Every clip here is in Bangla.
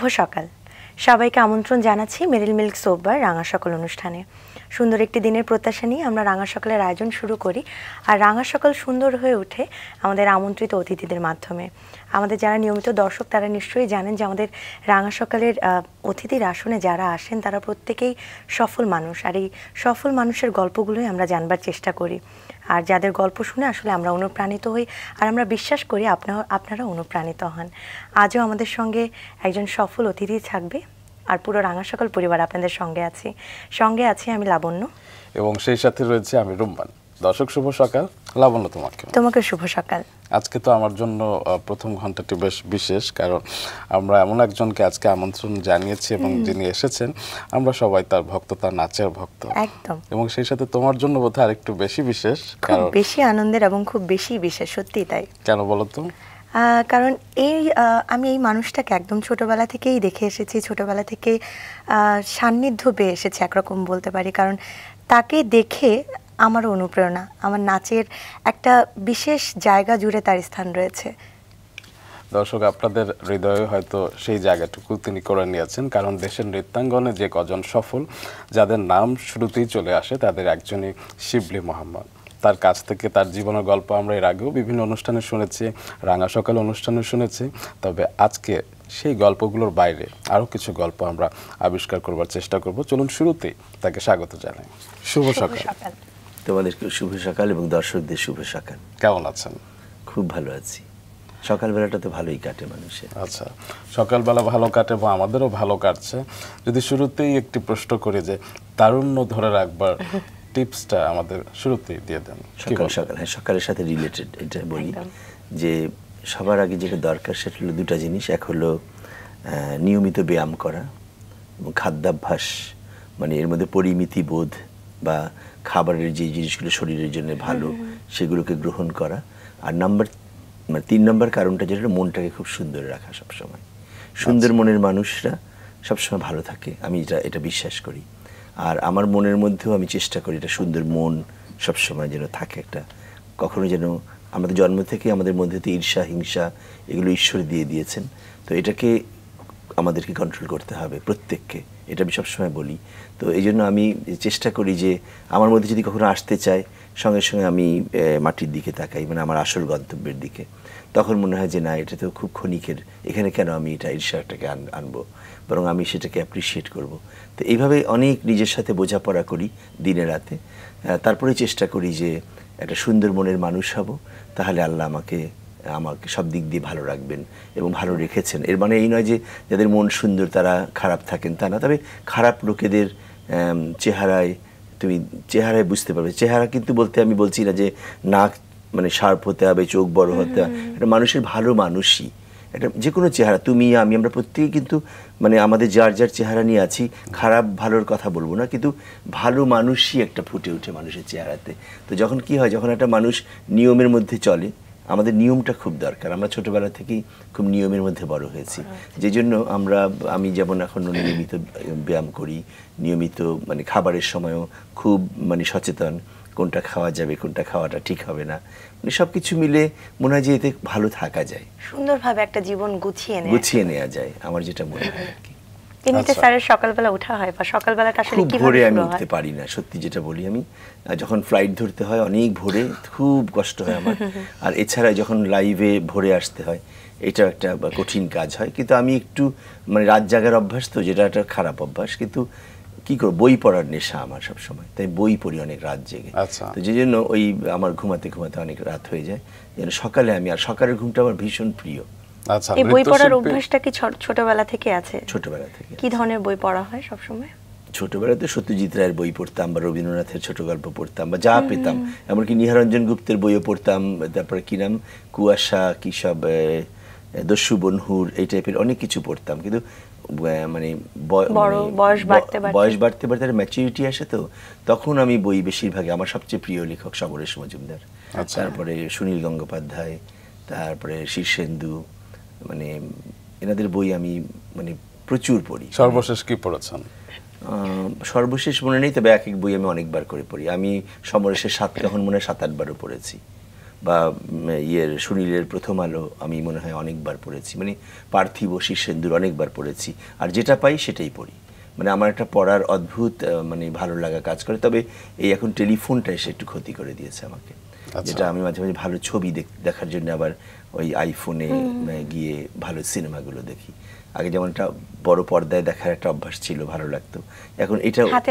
শুভ সকাল সবাইকে আমন্ত্রণ জানাচ্ছি মেরিল মিল্ক সোববার রাঙা সকল অনুষ্ঠানে সুন্দর একটি দিনের প্রত্যাশা নিয়ে আমরা রাঙা সকালের আয়োজন শুরু করি আর রাঙা সকাল সুন্দর হয়ে ওঠে আমাদের আমন্ত্রিত অতিথিদের মাধ্যমে আমাদের যারা নিয়মিত দর্শক তারা নিশ্চয়ই জানেন যে আমাদের রাঙা সকালের অতিথির আসনে যারা আসেন তারা প্রত্যেকেই সফল মানুষ আর এই সফল মানুষের গল্পগুলোই আমরা জানবার চেষ্টা করি আর যাদের গল্প শুনে আসলে আমরা অনুপ্রাণিত হই আর আমরা বিশ্বাস করি আপনার আপনারা অনুপ্রাণিত হন আজও আমাদের সঙ্গে একজন সফল অতিথি থাকবে আর পুরো রাঙা সকল পরিবার আপনাদের সঙ্গে আছি সঙ্গে আছি আমি লাবণ্য এবং সেই সাথে রয়েছে আমি রুম্বান দর্শক শুভ সকাল লাবণ্য তোমাকে তোমাকে শুভ সকাল আজকে তো আমার জন্য প্রথম ঘন্টাটি বেশ বিশেষ কারণ আমরা এমন একজনকে আজকে আমন্ত্রণ জানিয়েছি এবং যিনি এসেছেন আমরা সবাই তার ভক্ত তার নাচের ভক্ত একদম এবং সেই সাথে তোমার জন্য বোধহয় আরেকটু বেশি বিশেষ কারণ বেশি আনন্দের এবং খুব বেশি বিশেষ সত্যি তাই কেন বলো তো কারণ এই আমি এই মানুষটাকে একদম ছোটবেলা থেকেই দেখে এসেছি ছোটবেলা থেকে সান্নিধ্য পেয়ে এসেছি একরকম বলতে পারি কারণ তাকে দেখে আমার অনুপ্রেরণা আমার নাচের একটা বিশেষ জায়গা জুড়ে তার স্থান রয়েছে দর্শক আপনাদের হৃদয়ে হয়তো সেই জায়গাটুকু তিনি করে নিয়েছেন কারণ দেশের নৃত্যাঙ্গনে যে কজন সফল যাদের নাম শুরুতেই চলে আসে তাদের একজনই শিবলি মোহাম্মদ তার কাছ থেকে তার জীবনের গল্প আমরা এর আগেও বিভিন্ন অনুষ্ঠানে শুনেছি রাঙা সকাল অনুষ্ঠানে শুনেছি তবে আজকে সেই গল্পগুলোর বাইরে আরও কিছু গল্প আমরা আবিষ্কার করবার চেষ্টা করব চলুন শুরুতেই তাকে স্বাগত জানাই শুভ সকাল তোমাদেরকে শুভ সকাল এবং দর্শকদের শুভ সকাল কেমন আছেন খুব ভালো আছি সকালবেলাটা তো ভালোই কাটে মানুষের আচ্ছা সকালবেলা ভালো কাটে বা আমাদেরও ভালো কাটছে যদি শুরুতেই একটি প্রশ্ন করি যে তারুণ্য ধরে রাখবার টিপসটা আমাদের শুরুতেই দিয়ে দেন সকাল সকাল হ্যাঁ সকালের সাথে রিলেটেড এটা বলি যে সবার আগে যেটা দরকার সেটা হলো দুটা জিনিস এক হলো নিয়মিত ব্যায়াম করা এবং খাদ্যাভ্যাস মানে এর মধ্যে পরিমিতি বোধ বা খাবারের যে জিনিসগুলো শরীরের জন্য ভালো সেগুলোকে গ্রহণ করা আর নাম্বার মানে তিন নম্বর কারণটা যেটা মনটাকে খুব সুন্দর রাখা সবসময় সুন্দর আচ্ছা। মনের মানুষরা সবসময় ভালো থাকে আমি এটা এটা বিশ্বাস করি আর আমার মনের মধ্যেও আমি চেষ্টা করি এটা সুন্দর মন সবসময় যেন থাকে একটা কখনো যেন আমাদের জন্ম থেকে আমাদের মধ্যে তো ঈর্ষা হিংসা এগুলো ঈশ্বর দিয়ে দিয়েছেন তো এটাকে আমাদেরকে কন্ট্রোল করতে হবে প্রত্যেককে এটা আমি সবসময় বলি তো এই জন্য আমি চেষ্টা করি যে আমার মধ্যে যদি কখনো আসতে চায় সঙ্গে সঙ্গে আমি মাটির দিকে তাকাই মানে আমার আসল গন্তব্যের দিকে তখন মনে হয় যে না এটা তো খুব ক্ষণিকের এখানে কেন আমি এটা ঈর্ষাটাকে আনবো বরং আমি সেটাকে অ্যাপ্রিসিয়েট করব তো এইভাবে অনেক নিজের সাথে বোঝাপড়া করি দিনে রাতে তারপরে চেষ্টা করি যে একটা সুন্দর মনের মানুষ হব তাহলে আল্লাহ আমাকে আমাকে সব দিক দিয়ে ভালো রাখবেন এবং ভালো রেখেছেন এর মানে এই নয় যে যাদের মন সুন্দর তারা খারাপ থাকেন তা না তবে খারাপ লোকেদের চেহারায় তুমি চেহারায় বুঝতে পারবে চেহারা কিন্তু বলতে আমি বলছি না যে নাক মানে শার্প হতে হবে চোখ বড় হতে হবে এটা মানুষের ভালো মানুষই এটা যে কোনো চেহারা তুমি আমি আমরা প্রত্যেকেই কিন্তু মানে আমাদের যার যার চেহারা নিয়ে আছি খারাপ ভালোর কথা বলবো না কিন্তু ভালো মানুষই একটা ফুটে উঠে মানুষের চেহারাতে তো যখন কি হয় যখন একটা মানুষ নিয়মের মধ্যে চলে আমাদের নিয়মটা খুব দরকার আমরা ছোটবেলা থেকেই খুব নিয়মের মধ্যে বড় হয়েছি যে জন্য আমরা আমি যেমন এখন নিয়মিত ব্যায়াম করি নিয়মিত মানে খাবারের সময়ও খুব মানে সচেতন কোনটা খাওয়া যাবে কোনটা খাওয়াটা ঠিক হবে না মানে সব কিছু মিলে মনে হয় যে এতে ভালো থাকা যায় সুন্দরভাবে একটা জীবন গুছিয়ে গুছিয়ে নেওয়া যায় আমার যেটা মনে হয় এমনিতে স্যারের সকালবেলা ওঠা হয় বা সকালবেলাটা আসলে ভোরে আমি উঠতে পারি না সত্যি যেটা বলি আমি যখন ফ্লাইট ধরতে হয় অনেক ভোরে খুব কষ্ট হয় আমার আর এছাড়া যখন লাইভে ভোরে আসতে হয় এটা একটা কঠিন কাজ হয় কিন্তু আমি একটু মানে রাত জাগার অভ্যাস তো যেটা একটা খারাপ অভ্যাস কিন্তু কি করবো বই পড়ার নেশা আমার সব সময় তাই বই পড়ি অনেক রাত জেগে আচ্ছা। তো যে জন্য ওই আমার ঘুমাতে ঘুমাতে অনেক রাত হয়ে যায় যেন সকালে আমি আর সকালের ঘুমটা আমার ভীষণ প্রিয় আচ্ছা এই বই পড়ার অভ্যাসটা কি ছোটবেলা থেকে আছে ছোটবেলা থেকে কি ধরনের বই পড়া হয় সব সময় ছোটবেলাতে সত্যজিৎ রায়ের বই পড়তাম বা রবীন্দ্রনাথের ছোট গল্প পড়তাম বা যা পেতাম এমনকি নিহারঞ্জন গুপ্তের বইও পড়তাম তারপরে কি নাম কুয়াশা কি সব দস্যু বনহুর এই টাইপের অনেক কিছু পড়তাম কিন্তু মানে, মানে বয়স বাড়তে বয়স বাড়তে বাড়তে একটা ম্যাচুরিটি আসে তো তখন আমি বই বেশিরভাগ আমার সবচেয়ে প্রিয় লেখক সবরেশ মজুমদার আচ্ছা। তারপরে সুনীল গঙ্গোপাধ্যায় তারপরে শীর্ষেন্দু মানে এনাদের বই আমি মানে প্রচুর পড়ি সর্বশেষ কি পড়েছেন সর্বশেষ মনে নেই তবে এক এক বই আমি অনেকবার করে পড়ি আমি সমরেশের সাত কখন মনে হয় সাত আটবারও পড়েছি বা ইয়ের সুনীলের প্রথম আলো আমি মনে হয় অনেকবার পড়েছি মানে পার্থিব শীর্ষেন্দুর অনেকবার পড়েছি আর যেটা পাই সেটাই পড়ি মানে আমার একটা পড়ার অদ্ভুত মানে ভালো লাগা কাজ করে তবে এই এখন টেলিফোনটা এসে একটু ক্ষতি করে দিয়েছে আমাকে আচ্ছা। যেটা আমি মাঝে মাঝে ভালো ছবি দেখার জন্য আবার ওই আইফোনে মানে গিয়ে ভালো সিনেমাগুলো দেখি আগে যেমন একটা বড় পর্দায় দেখার একটা অভ্যাস ছিল ভালো লাগতো এখন এটা হাতে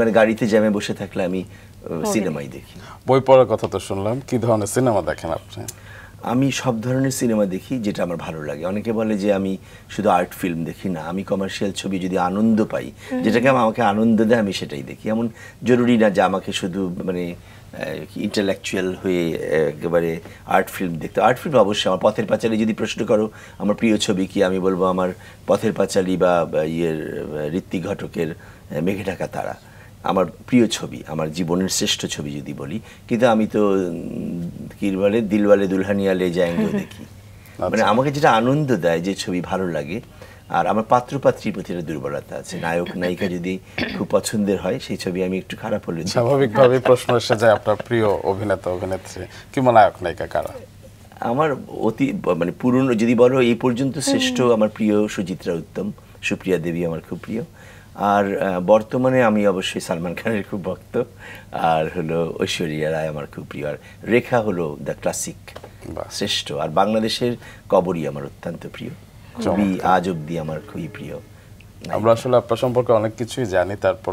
মানে গাড়িতে জ্যামে বসে থাকলে আমি সিনেমাই দেখি বই পড়ার কথা তো শুনলাম কি ধরনের সিনেমা দেখেন আপনি আমি সব ধরনের সিনেমা দেখি যেটা আমার ভালো লাগে অনেকে বলে যে আমি শুধু আর্ট ফিল্ম দেখি না আমি কমার্শিয়াল ছবি যদি আনন্দ পাই যেটাকে আমাকে আনন্দ দেয় আমি সেটাই দেখি এমন জরুরি না যে আমাকে শুধু মানে ইন্টালেকচুয়াল হয়ে একেবারে আর্ট ফিল্ম দেখতে আর্ট ফিল্ম অবশ্যই আমার পথের পাঁচালী যদি প্রশ্ন করো আমার প্রিয় ছবি কি আমি বলবো আমার পথের পাঁচালী বা ইয়ের ঋত্বিক ঘটকের মেঘে ঢাকা তারা আমার প্রিয় ছবি আমার জীবনের শ্রেষ্ঠ ছবি যদি বলি কিন্তু আমি তো কি বলে দিলওয়ালে দুলহানিয়ালে যাই দেখি আচ্ছা। মানে আমাকে যেটা আনন্দ দেয় যে ছবি ভালো লাগে আর আমার পাত্র পাত্রীর প্রতি একটা দুর্বলতা আছে নায়ক নায়িকা যদি খুব পছন্দের হয় সেই ছবি আমি একটু খারাপ হলে স্বাভাবিকভাবে প্রশ্ন এসে যায় আপনার প্রিয় অভিনেতা অভিনেত্রী কিংবা নায়ক নায়িকা কারা আমার অতি মানে পুরনো যদি বলো এই পর্যন্ত শ্রেষ্ঠ আমার প্রিয় সুচিত্রা উত্তম সুপ্রিয়া দেবী আমার খুব প্রিয় আর বর্তমানে আমি অবশ্যই সালমান খানের খুব ভক্ত আর হলো ঐশ্বরিয়া রায় আমার খুব প্রিয় আর রেখা হলো দ্য ক্লাসিক শ্রেষ্ঠ আর বাংলাদেশের কবরই আমার অত্যন্ত প্রিয় খুবই আজ অব্দি আমার খুবই প্রিয় আমরা আসলে আপনার সম্পর্কে অনেক কিছুই জানি তারপর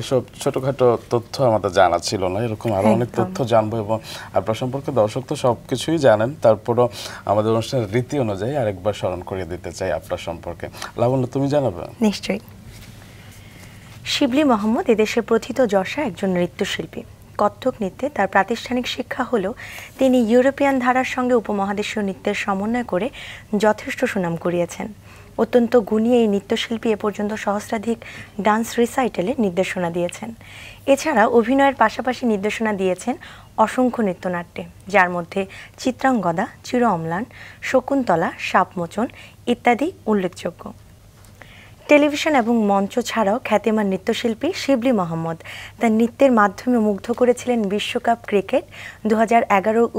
এসব ছোটখাটো তথ্য আমাদের জানা ছিল না এরকম আরও অনেক তথ্য জানবো এবং আপনার সম্পর্কে দর্শক তো সব কিছুই জানেন তারপরও আমাদের অনুষ্ঠানের রীতি অনুযায়ী আরেকবার স্মরণ করিয়ে দিতে চাই আপনার সম্পর্কে লাবণ্য তুমি জানাবে নিশ্চয়ই শিবলি মোহাম্মদ এদেশের প্রথিত যশা একজন নৃত্যশিল্পী কত্থক নৃত্যে তার প্রাতিষ্ঠানিক শিক্ষা হল তিনি ইউরোপিয়ান ধারার সঙ্গে উপমহাদেশীয় নৃত্যের সমন্বয় করে যথেষ্ট সুনাম করিয়েছেন অত্যন্ত গুণী এই নৃত্যশিল্পী এ পর্যন্ত সহস্রাধিক ডান্স রিসাইটেলে নির্দেশনা দিয়েছেন এছাড়া অভিনয়ের পাশাপাশি নির্দেশনা দিয়েছেন অসংখ্য নৃত্যনাট্যে যার মধ্যে চিত্রাঙ্গদা চির অম্লান শকুন্তলা সাপমোচন ইত্যাদি উল্লেখযোগ্য টেলিভিশন এবং মঞ্চ ছাড়াও খ্যাতিমান নৃত্যশিল্পী শিবলি মোহাম্মদ তার নৃত্যের মাধ্যমে মুগ্ধ করেছিলেন বিশ্বকাপ ক্রিকেট দু হাজার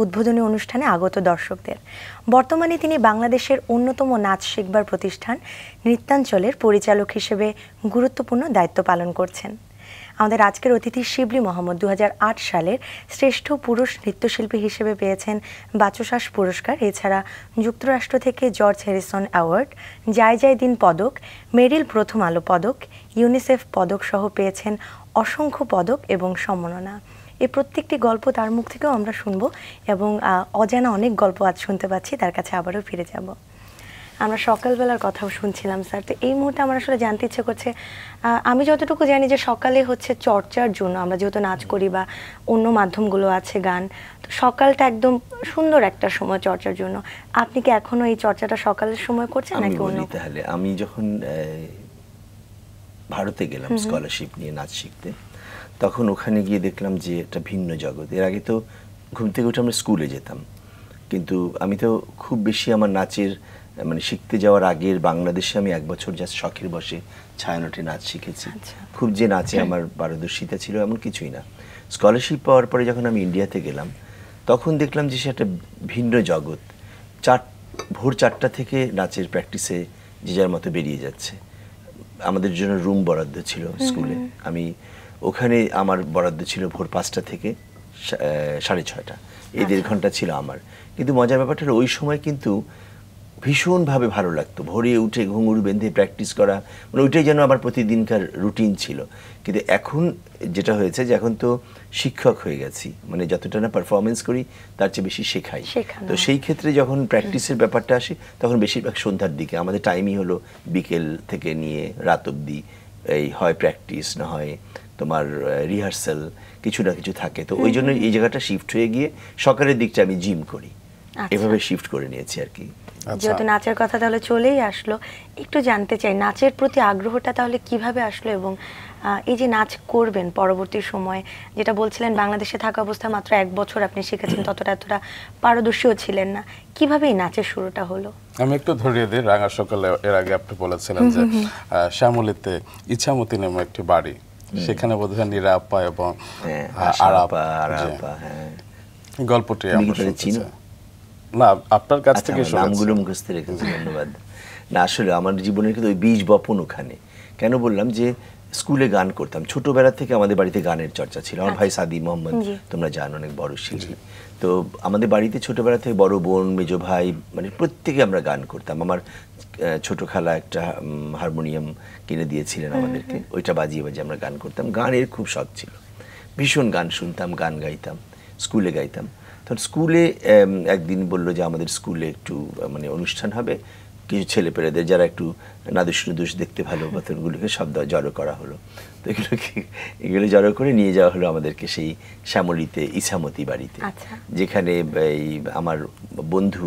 উদ্বোধনী অনুষ্ঠানে আগত দর্শকদের বর্তমানে তিনি বাংলাদেশের অন্যতম নাচ শিখবার প্রতিষ্ঠান নৃত্যাঞ্চলের পরিচালক হিসেবে গুরুত্বপূর্ণ দায়িত্ব পালন করছেন আমাদের আজকের অতিথি শিবলি মোহাম্মদ দু সালের শ্রেষ্ঠ পুরুষ নৃত্যশিল্পী হিসেবে পেয়েছেন বাচসাস পুরস্কার এছাড়া যুক্তরাষ্ট্র থেকে জর্জ হ্যারিসন অ্যাওয়ার্ড যায় জায় দিন পদক মেরিল প্রথম আলো পদক ইউনিসেফ পদক সহ পেয়েছেন অসংখ্য পদক এবং সম্মাননা এই প্রত্যেকটি গল্প তার মুখ থেকেও আমরা শুনব এবং অজানা অনেক গল্প আজ শুনতে পাচ্ছি তার কাছে আবারও ফিরে যাব আমরা সকালবেলার কথাও শুনছিলাম স্যার তো এই মুহূর্তে আমার আসলে জানতে ইচ্ছে করছে আমি যতটুকু জানি যে সকালে হচ্ছে চর্চার জন্য আমরা যেহেতু নাচ করি বা অন্য মাধ্যমগুলো আছে গান তো সকালটা একদম সুন্দর একটা সময় চর্চার জন্য আপনি কি এখনো এই চর্চাটা সকালের সময় করছেন নাকি অন্য তাহলে আমি যখন ভারতে গেলাম স্কলারশিপ নিয়ে নাচ শিখতে তখন ওখানে গিয়ে দেখলাম যে একটা ভিন্ন জগৎ এর আগে তো ঘুম থেকে উঠে আমরা স্কুলে যেতাম কিন্তু আমি তো খুব বেশি আমার নাচের মানে শিখতে যাওয়ার আগের বাংলাদেশে আমি এক বছর জাস্ট শখের বসে ছায়ানটে নাচ শিখেছি আচ্ছা। খুব যে নাচে আমার পারদর্শিতা ছিল এমন কিছুই না স্কলারশিপ পাওয়ার পরে যখন আমি ইন্ডিয়াতে গেলাম তখন দেখলাম যে একটা ভিন্ন জগৎ চার ভোর চারটা থেকে নাচের প্র্যাকটিসে যে যার মতো বেরিয়ে যাচ্ছে আমাদের জন্য রুম বরাদ্দ ছিল স্কুলে আমি ওখানে আমার বরাদ্দ ছিল ভোর পাঁচটা থেকে সাড়ে ছয়টা এই আচ্ছা। দেড় ঘন্টা ছিল আমার কিন্তু মজার ব্যাপারটা ওই সময় কিন্তু ভীষণভাবে ভালো লাগতো ভোরে উঠে ঘুঙুর বেঁধে প্র্যাকটিস করা মানে ওইটাই যেন আমার প্রতিদিনকার রুটিন ছিল কিন্তু এখন যেটা হয়েছে যে এখন তো শিক্ষক হয়ে গেছি মানে যতটা না পারফরমেন্স করি তার চেয়ে বেশি শেখাই তো সেই ক্ষেত্রে যখন প্র্যাকটিসের ব্যাপারটা আসে তখন বেশিরভাগ সন্ধ্যার দিকে আমাদের টাইমই হলো বিকেল থেকে নিয়ে রাত অব্দি এই হয় প্র্যাকটিস না হয় তোমার রিহার্সাল কিছু না কিছু থাকে তো ওই জন্য এই জায়গাটা শিফট হয়ে গিয়ে সকালের দিকটা আমি জিম করি আচ্ছা। এভাবে শিফট করে নিয়েছি আর কি আচ্ছা। যেহেতু নাচের কথা তাহলে চলেই আসলো একটু জানতে চাই নাচের প্রতি আগ্রহটা তাহলে কিভাবে আসলো এবং এই যে নাচ করবেন পরবর্তী সময়ে যেটা বলছিলেন বাংলাদেশে থাকা অবস্থা মাত্র এক বছর আপনি শিখেছেন ততটা এতটা পারদর্শীও ছিলেন না কিভাবে এই নাচের শুরুটা হলো আমি একটু ধরিয়ে দিই রাঙা সকালে এর আগে আপনি বলেছিলেন যে শ্যামলিতে ইচ্ছামতি নামে একটি বাড়ি সেখানে বোধ হয় নিরাপা এবং হ্যাঁ, আরাপা হ্যাঁ। গল্পটি আমরা শুনতে না আপনার কাছ আচ্ছা, থেকে নামগুলো মুখস্থ রেখেছি ধন্যবাদ না আসলে আমার জীবনের কিন্তু ওই বীজ বপন ওখানে কেন বললাম যে স্কুলে গান করতাম ছোটবেলা থেকে আমাদের বাড়িতে গানের চর্চা ছিল আমার ভাই আচ্ছা। সাদি মোহাম্মদ তোমরা জানো অনেক বড় শিল্পী তো আমাদের বাড়িতে ছোটবেলা থেকে বড় বোন মেজ ভাই মানে প্রত্যেকে আমরা গান করতাম আমার ছোট খালা একটা হারমোনিয়াম কিনে দিয়েছিলেন আমাদেরকে ওইটা বাজিয়ে বাজিয়ে আমরা গান করতাম গানের খুব শখ ছিল ভীষণ গান শুনতাম গান গাইতাম স্কুলে গাইতাম তখন স্কুলে একদিন বলল যে আমাদের স্কুলে একটু মানে অনুষ্ঠান হবে কিছু ছেলেপেলেদের যারা একটু নাদুস নুদুস দেখতে ভালো পাথরগুলোকে সব জড়ো করা হলো তো এগুলোকে এগুলো জড়ো করে নিয়ে যাওয়া হলো আমাদেরকে সেই শ্যামলিতে ইসামতি বাড়িতে আচ্ছা। যেখানে এই আমার বন্ধু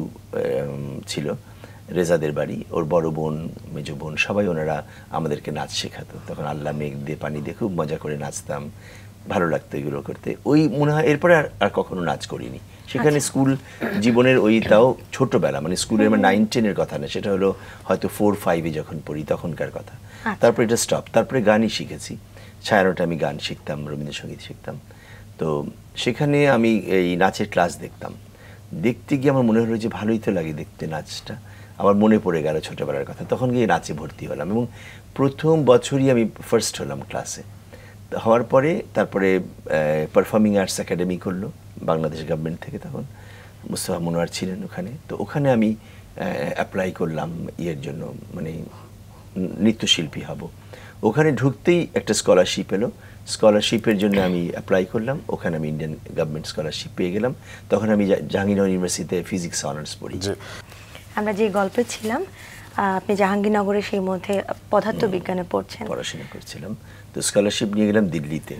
ছিল রেজাদের বাড়ি ওর বড় বোন মেজ বোন সবাই ওনারা আমাদেরকে নাচ শেখাতো তখন আল্লাহ মেঘ দিয়ে পানি দিয়ে খুব মজা করে নাচতাম ভালো লাগতো এগুলো করতে ওই মনে হয় এরপরে আর আর কখনো নাচ করিনি সেখানে আচ্ছা। স্কুল জীবনের ওই তাও ছোটবেলা মানে স্কুলের মানে নাইন টেনের কথা না সেটা হলো হয়তো ফোর ফাইভে যখন পড়ি তখনকার কথা আচ্ছা। তারপরে এটা স্টপ তারপরে গানই শিখেছি ছায়ানোটা আমি গান শিখতাম রবীন্দ্রসঙ্গীত শিখতাম তো সেখানে আমি এই নাচের ক্লাস দেখতাম দেখতে গিয়ে আমার মনে হলো যে ভালোই তো লাগে দেখতে নাচটা আমার মনে পড়ে গেল ছোটবেলার কথা তখন গিয়ে নাচে ভর্তি হলাম এবং প্রথম বছরই আমি ফার্স্ট হলাম ক্লাসে হওয়ার পরে তারপরে পারফর্মিং আর্টস একাডেমি করলো বাংলাদেশ গভর্নমেন্ট থেকে তখন মুস্তফা মনোয়ার ছিলেন ওখানে তো ওখানে আমি অ্যাপ্লাই করলাম ইয়ের জন্য মানে নৃত্যশিল্পী হব ওখানে ঢুকতেই একটা স্কলারশিপ এলো স্কলারশিপের জন্য আমি অ্যাপ্লাই করলাম ওখানে আমি ইন্ডিয়ান গভর্নমেন্ট স্কলারশিপ পেয়ে গেলাম তখন আমি জাহাঙ্গীরনগর ইউনিভার্সিটিতে ফিজিক্স অনার্স পড়ি আমরা যে গল্পে ছিলাম আপনি জাহাঙ্গীরনগরে সেই মধ্যে পদার্থবিজ্ঞানে পড়ছেন পড়াশোনা করছিলাম তো স্কলারশিপ নিয়ে গেলাম দিল্লিতে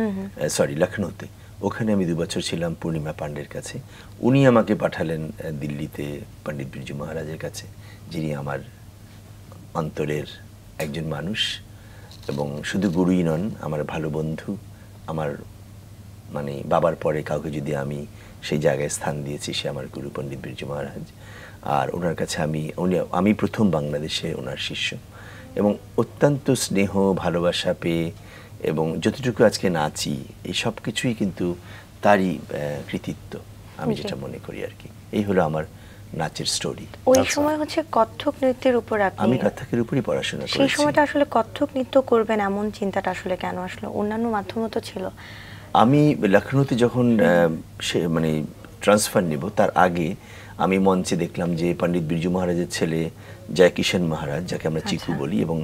সরি লখনৌতে ওখানে আমি দুবছর ছিলাম পূর্ণিমা পাণ্ডের কাছে উনি আমাকে পাঠালেন দিল্লিতে পণ্ডিত বিরজু মহারাজের কাছে যিনি আমার অন্তরের একজন মানুষ এবং শুধু গুরুই নন আমার ভালো বন্ধু আমার মানে বাবার পরে কাউকে যদি আমি সেই জায়গায় স্থান দিয়েছি সে আমার গুরু পণ্ডিত বিরজু মহারাজ আর ওনার কাছে আমি উনি আমি প্রথম বাংলাদেশে ওনার শিষ্য এবং অত্যন্ত স্নেহ ভালোবাসা পেয়ে এবং যতটুকু আজকে নাচি এই সব কিছুই কিন্তু তারই কৃতিত্ব আমি যেটা মনে করি আর কি এই হলো আমার নাচের স্টোরি ওই আচ্ছা। সময় হচ্ছে কত্থক নৃত্যের উপর আপনি আমি কত্থকের উপরই পড়াশোনা করেছি সেই সময়টা আসলে কত্থক নৃত্য করবেন এমন চিন্তাটা আসলে কেন আসলো অন্যান্য মাধ্যমও তো ছিল আমি লখনৌতে যখন মানে ট্রান্সফার নিব তার আগে আমি মঞ্চে দেখলাম যে পণ্ডিত বিরজু মহারাজের ছেলে জয় কিষণ মহারাজ যাকে আমরা আচ্ছা। চিকু বলি এবং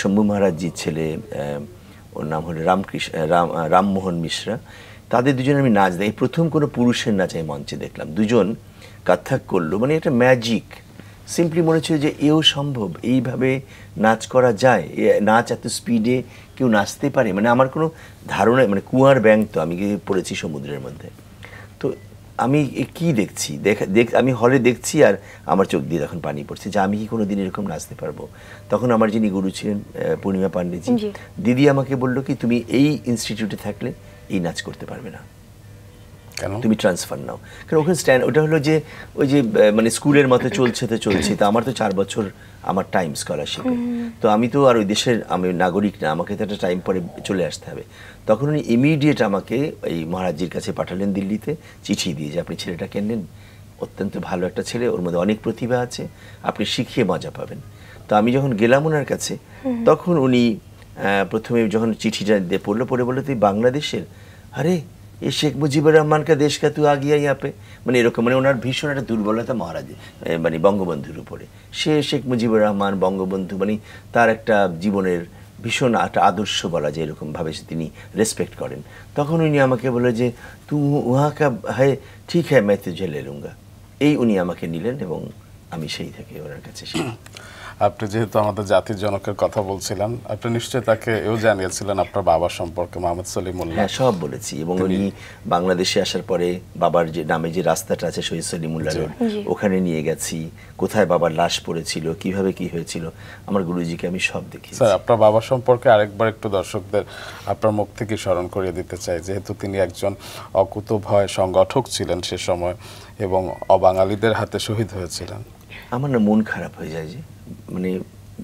শম্ভু মহারাজজির ছেলে ওর নাম হলো রামকৃষ্ণ রাম রামমোহন মিশ্রা তাদের দুজন আমি নাচ দেয় প্রথম কোনো পুরুষের নাচ আমি মঞ্চে দেখলাম দুজন কাথাক করলো মানে একটা ম্যাজিক সিম্পলি মনে হচ্ছিল যে এও সম্ভব এইভাবে নাচ করা যায় নাচ এত স্পিডে কেউ নাচতে পারে মানে আমার কোনো ধারণা মানে কুয়ার ব্যাংক তো আমি পড়েছি সমুদ্রের মধ্যে আমি কি দেখছি দেখ আমি হলে দেখছি আর আমার চোখ দিয়ে তখন পানি পড়ছে যে আমি কি কোনো দিন এরকম নাচতে পারবো তখন আমার যিনি গুরু ছিলেন পূর্ণিমা পান্ডেজি দিদি আমাকে বললো কি তুমি এই ইনস্টিটিউটে থাকলে এই নাচ করতে পারবে না তুমি ট্রান্সফার নাও কারণ ওখানে স্ট্যান্ড ওটা হলো যে ওই যে মানে স্কুলের মতো চলছে তো চলছে তো আমার তো চার বছর আমার টাইম স্কলারশিপে তো আমি তো আর ওই দেশের আমি নাগরিক না আমাকে তো একটা টাইম পরে চলে আসতে হবে তখন উনি ইমিডিয়েট আমাকে এই মহারাজির কাছে পাঠালেন দিল্লিতে চিঠি দিয়ে যে আপনি ছেলেটা কেনেন অত্যন্ত ভালো একটা ছেলে ওর মধ্যে অনেক প্রতিভা আছে আপনি শিখিয়ে মজা পাবেন তো আমি যখন গেলাম ওনার কাছে তখন উনি প্রথমে যখন চিঠিটা দিয়ে পড়লো পড়ে বললো তুই বাংলাদেশের আরে এ শেখ মুজিবুর রহমানকে দেশকে তু আগিয়ে আপে মানে এরকম মানে ওনার ভীষণ একটা দুর্বলতা মহারাজ মানে বঙ্গবন্ধুর উপরে সে শেখ মুজিবুর রহমান বঙ্গবন্ধু মানে তার একটা জীবনের ভীষণ একটা আদর্শ বলা যায় এরকমভাবে তিনি রেসপেক্ট করেন তখন উনি আমাকে বলে যে তু উহাকে হ্যাঁ ঠিক হ্যাঁ মেতে ঝেলে লুঙ্গা এই উনি আমাকে নিলেন এবং আমি সেই থেকে ওনার কাছে আপনি যেহেতু আমাদের জাতির জনকের কথা বলছিলেন আপনি নিশ্চয়ই তাকে এও জানিয়েছিলেন আপনার বাবা সম্পর্কে মোহাম্মদ সলিমুল্লাহ হ্যাঁ সব বলেছি এবং উনি বাংলাদেশে আসার পরে বাবার যে নামে যে রাস্তাটা আছে শহীদ সলিমুল্লাহ রোড ওখানে নিয়ে গেছি কোথায় বাবার লাশ পড়েছিল কিভাবে কি হয়েছিল আমার গুরুজিকে আমি সব দেখি স্যার আপনার বাবা সম্পর্কে আরেকবার একটু দর্শকদের আপনার মুখ থেকে স্মরণ করিয়ে দিতে চাই যেহেতু তিনি একজন ভয় সংগঠক ছিলেন সে সময় এবং অবাঙালিদের হাতে শহীদ হয়েছিলেন আমার না মন খারাপ হয়ে যায় যে মানে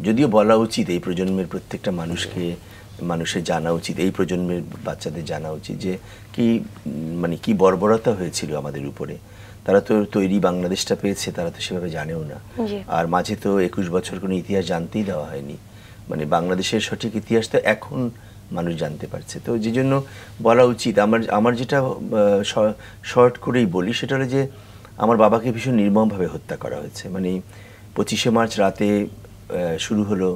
যদিও বলা উচিত এই প্রজন্মের প্রত্যেকটা মানুষকে মানুষের জানা উচিত এই প্রজন্মের বাচ্চাদের জানা উচিত যে কি মানে কি বর্বরতা হয়েছিল আমাদের উপরে তারা তো তৈরি বাংলাদেশটা পেয়েছে তারা তো সেভাবে জানেও না আর মাঝে তো একুশ বছর কোনো ইতিহাস জানতেই দেওয়া হয়নি মানে বাংলাদেশের সঠিক ইতিহাস তো এখন মানুষ জানতে পারছে তো যে জন্য বলা উচিত আমার আমার যেটা শর্ট করেই বলি সেটা হলো যে আমার বাবাকে ভীষণ নির্মমভাবে হত্যা করা হয়েছে মানে পঁচিশে মার্চ রাতে শুরু হলো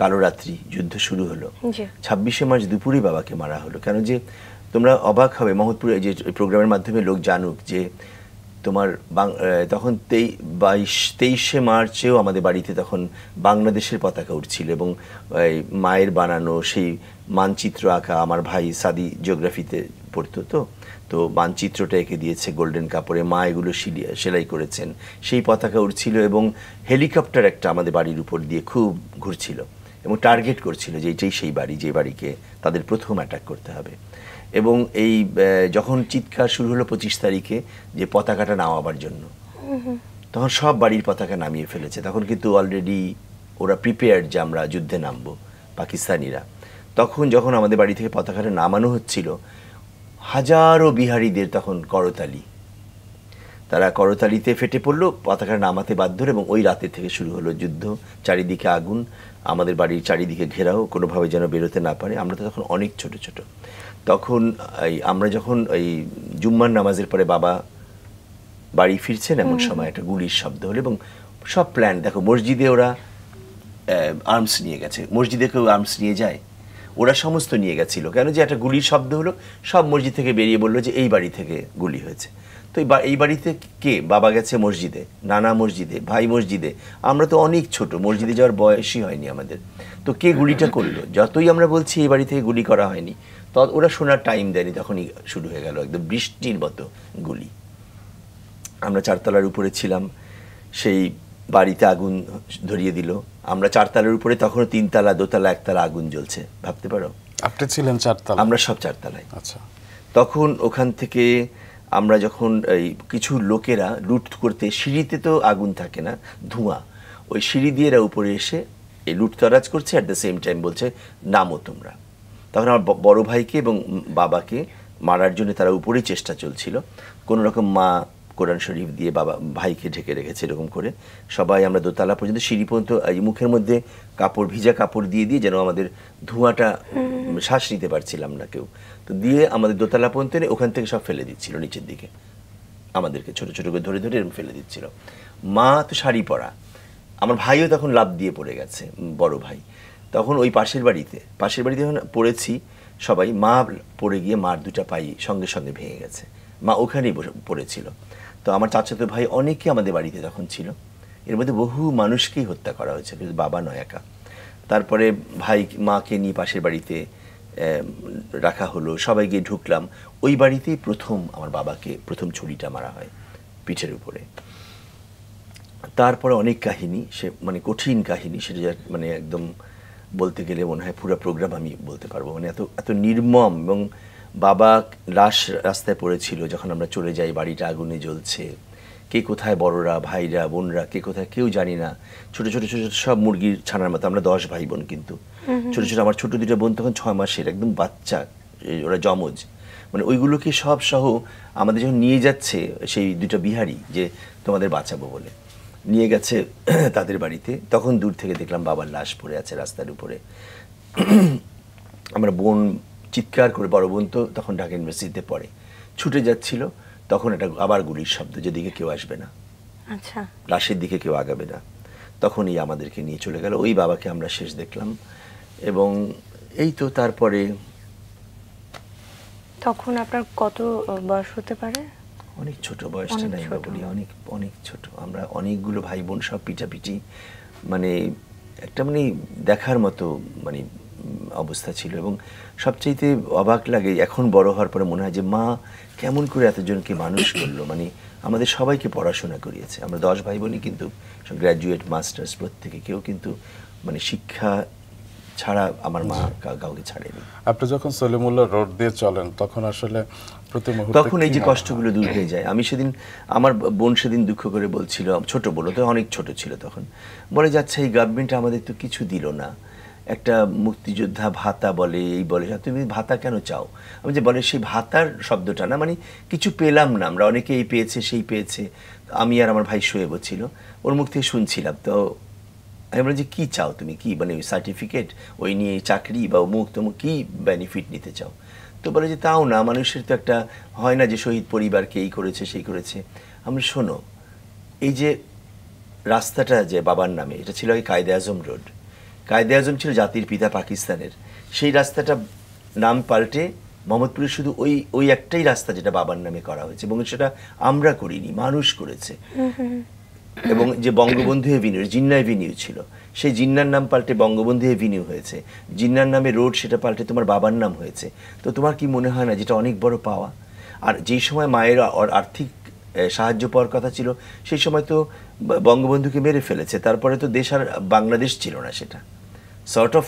কালো রাত্রি যুদ্ধ শুরু হলো ছাব্বিশে মার্চ দুপুরে বাবাকে মারা হলো কেন যে তোমরা অবাক হবে মহৎপুরে যে প্রোগ্রামের মাধ্যমে লোক জানুক যে তোমার তখন তেই বাইশ তেইশে মার্চেও আমাদের বাড়িতে তখন বাংলাদেশের পতাকা উঠছিল এবং মায়ের বানানো সেই মানচিত্র আঁকা আমার ভাই সাদি জিওগ্রাফিতে পড়তো তো তো মানচিত্রটা এঁকে দিয়েছে গোল্ডেন কাপড়ে মা এগুলো সেলাই করেছেন সেই পতাকা উড়ছিল এবং হেলিকপ্টার একটা আমাদের বাড়ির উপর দিয়ে খুব ঘুরছিল এবং টার্গেট করছিল যে এটাই সেই বাড়ি যে বাড়িকে তাদের প্রথম অ্যাটাক করতে হবে এবং এই যখন চিৎকার শুরু হলো পঁচিশ তারিখে যে পতাকাটা নামাবার জন্য তখন সব বাড়ির পতাকা নামিয়ে ফেলেছে তখন কিন্তু অলরেডি ওরা প্রিপেয়ার্ড যে আমরা যুদ্ধে নামবো পাকিস্তানিরা তখন যখন আমাদের বাড়ি থেকে পতাকাটা নামানো হচ্ছিল হাজারো বিহারীদের তখন করতালি তারা করতালিতে ফেটে পড়লো পতাকা নামাতে বাধ্য এবং ওই রাতে থেকে শুরু হলো যুদ্ধ চারিদিকে আগুন আমাদের বাড়ির চারিদিকে ঘেরাও কোনোভাবে যেন বেরোতে না পারে আমরা তো তখন অনেক ছোট ছোট তখন এই আমরা যখন এই জুম্মার নামাজের পরে বাবা বাড়ি ফিরছেন এমন সময় একটা গুলির শব্দ হলো এবং সব প্ল্যান দেখো মসজিদে ওরা আর্মস নিয়ে গেছে মসজিদে কেউ আর্মস নিয়ে যায় ওরা সমস্ত নিয়ে গেছিল কেন যে একটা গুলির শব্দ হলো সব মসজিদ থেকে বেরিয়ে বলল যে এই বাড়ি থেকে গুলি হয়েছে তো এই বাড়িতে কে বাবা গেছে মসজিদে নানা মসজিদে ভাই মসজিদে আমরা তো অনেক ছোট মসজিদে যাওয়ার বয়সই হয়নি আমাদের তো কে গুলিটা করলো যতই আমরা বলছি এই বাড়ি থেকে গুলি করা হয়নি তত ওরা শোনার টাইম দেয়নি তখনই শুরু হয়ে গেল একদম বৃষ্টির মতো গুলি আমরা চারতলার উপরে ছিলাম সেই বাড়িতে আগুন ধরিয়ে দিল আমরা চারতলার উপরে তখনও তিনতলা দোতলা একতলা আগুন জ্বলছে ভাবতে পারো আপনি ছিলেন চারতলা আমরা সব চারতলায় আচ্ছা তখন ওখান থেকে আমরা যখন এই কিছু লোকেরা লুট করতে সিঁড়িতে তো আগুন থাকে না ধোঁয়া ওই সিঁড়ি দিয়ে এরা উপরে এসে এই লুটতরাজ করছে অ্যাট দ্য সেম টাইম বলছে নামো তোমরা তখন আমার বড় ভাইকে এবং বাবাকে মারার জন্য তারা উপরেই চেষ্টা চলছিল কোনো রকম মা কোরআন শরীফ দিয়ে বাবা ভাইকে ঢেকে রেখেছে এরকম করে সবাই আমরা দোতলা পর্যন্ত সিঁড়ি পর্যন্ত এই মুখের মধ্যে কাপড় ভিজা কাপড় দিয়ে দিয়ে যেন আমাদের ধোঁয়াটা শ্বাস নিতে পারছিলাম না কেউ তো দিয়ে আমাদের দোতলা পর্যন্ত ওখান থেকে সব ফেলে দিচ্ছিল নিচের দিকে আমাদেরকে ছোট ছোট করে ধরে ধরে এরকম ফেলে দিচ্ছিল মা তো শাড়ি পরা আমার ভাইও তখন লাভ দিয়ে পড়ে গেছে বড় ভাই তখন ওই পাশের বাড়িতে পাশের বাড়িতে যখন পড়েছি সবাই মা পড়ে গিয়ে মার দুটা পাই সঙ্গে সঙ্গে ভেঙে গেছে মা ওখানেই পড়েছিল তো আমার চাচাতো ভাই অনেকে আমাদের বাড়িতে যখন ছিল এর মধ্যে বহু মানুষকেই হত্যা করা হয়েছে কিন্তু বাবা নয় একা তারপরে ভাই মাকে নিয়ে পাশের বাড়িতে রাখা হলো সবাই গিয়ে ঢুকলাম ওই বাড়িতেই প্রথম আমার বাবাকে প্রথম ছুরিটা মারা হয় পিঠের উপরে তারপরে অনেক কাহিনী সে মানে কঠিন কাহিনী সেটা মানে একদম বলতে গেলে মনে হয় পুরো প্রোগ্রাম আমি বলতে পারবো মানে এত এত নির্মম এবং বাবা লাশ রাস্তায় পড়েছিল যখন আমরা চলে যাই বাড়িটা আগুনে জ্বলছে কে কোথায় বড়রা ভাইরা বোনরা কে কোথায় কেউ জানি না ছোট ছোট ছোট সব মুরগির ছানার মতো আমরা দশ ভাই বোন কিন্তু ছোট ছোট আমার ছোট দুটো বোন তখন ছয় মাসের একদম বাচ্চা ওরা জমজ মানে ওইগুলোকে সব সহ আমাদের যখন নিয়ে যাচ্ছে সেই দুটো বিহারি যে তোমাদের বাঁচাবো বলে নিয়ে গেছে তাদের বাড়িতে তখন দূর থেকে দেখলাম বাবার লাশ পড়ে আছে রাস্তার উপরে আমরা বোন চিৎকার করে বড় বোন তো তখন ঢাকেন মসজিদে পড়ে ছুটে যাচ্ছিল তখন এটা আবার গুলির শব্দ যেদিকে কেউ আসবে না আচ্ছা লাশের দিকে কেউ আগাবে না তখনই আমাদেরকে নিয়ে চলে গেল ওই বাবাকে আমরা শেষ দেখলাম এবং এই তো তারপরে তখন আপনার কত বয়স হতে পারে অনেক ছোট বয়সটা নাই বলি অনেক অনেক ছোট আমরা অনেকগুলো ভাই বোন সব পিটাপিটি মানে একটা মানে দেখার মতো মানে অবস্থা ছিল এবং সবচাইতে অবাক লাগে এখন বড় হওয়ার পরে মনে হয় যে মা কেমন করে এতজনকে মানুষ করলো মানে আমাদের সবাইকে পড়াশোনা করিয়েছে আমরা দশ ভাই বোনই কিন্তু গ্র্যাজুয়েট মাস্টার্স প্রত্যেকে কেউ কিন্তু মানে শিক্ষা ছাড়া আমার মা আচ্ছা। কাউকে ছাড়েনি আপনি যখন সলিমুল্লাহ রোড দিয়ে চলেন তখন আসলে তখন এই যে কষ্টগুলো দূর হয়ে যায় আমি সেদিন আমার বোন সেদিন দুঃখ করে বলছিল ছোট বলো তো অনেক ছোট ছিল তখন বলে যাচ্ছে এই গভর্নমেন্ট আমাদের তো কিছু দিল না একটা মুক্তিযোদ্ধা ভাতা বলে এই বলে তুমি ভাতা কেন চাও আমি যে বলে সেই ভাতার শব্দটা না মানে কিছু পেলাম না আমরা অনেকে এই পেয়েছে সেই পেয়েছে আমি আর আমার ভাই শুয়ে বছিল ওর মুখ থেকে শুনছিলাম তো আমি বললাম যে কী চাও তুমি কি মানে ওই সার্টিফিকেট ওই নিয়ে চাকরি বা মুখ তুমি কী বেনিফিট নিতে চাও তো বলে যে তাও না মানুষের তো একটা হয় না যে শহীদ পরিবারকে এই করেছে সেই করেছে আমরা শোনো এই যে রাস্তাটা যে বাবার নামে এটা ছিল ওই কায়দে আজম রোড কায়দে আজম ছিল জাতির পিতা পাকিস্তানের সেই রাস্তাটা নাম পাল্টে মোহাম্মদপুরে শুধু ওই ওই একটাই রাস্তা যেটা বাবার নামে করা হয়েছে এবং সেটা আমরা করিনি মানুষ করেছে এবং যে বঙ্গবন্ধু এভিনিউ জিন্না এভিনিউ ছিল সেই জিন্নার নাম পাল্টে বঙ্গবন্ধু এভিনিউ হয়েছে জিন্নার নামে রোড সেটা পাল্টে তোমার বাবার নাম হয়েছে তো তোমার কি মনে হয় না যেটা অনেক বড় পাওয়া আর যেই সময় মায়ের আর্থিক সাহায্য পাওয়ার কথা ছিল সেই সময় তো বঙ্গবন্ধুকে মেরে ফেলেছে তারপরে তো দেশ আর বাংলাদেশ ছিল না সেটা সর্ট অফ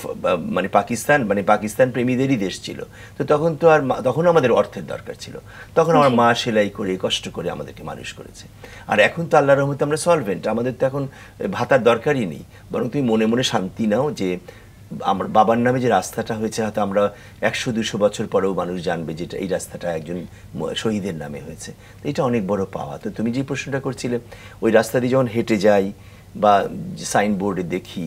মানে পাকিস্তান মানে পাকিস্তান প্রেমীদেরই দেশ ছিল তো তখন তো আর তখন আমাদের অর্থের দরকার ছিল তখন আমার মা সেলাই করে কষ্ট করে আমাদেরকে মানুষ করেছে আর এখন তো আল্লাহ রহমতে আমরা সলভেন্ট আমাদের তো এখন ভাতার দরকারই নেই বরং তুমি মনে মনে শান্তি নাও যে আমার বাবার নামে যে রাস্তাটা হয়েছে হয়তো আমরা একশো দুশো বছর পরেও মানুষ জানবে যেটা এই রাস্তাটা একজন শহীদের নামে হয়েছে তো এটা অনেক বড় পাওয়া তো তুমি যে প্রশ্নটা করছিলে ওই রাস্তা দিয়ে যখন হেঁটে যাই বা সাইনবোর্ডে দেখি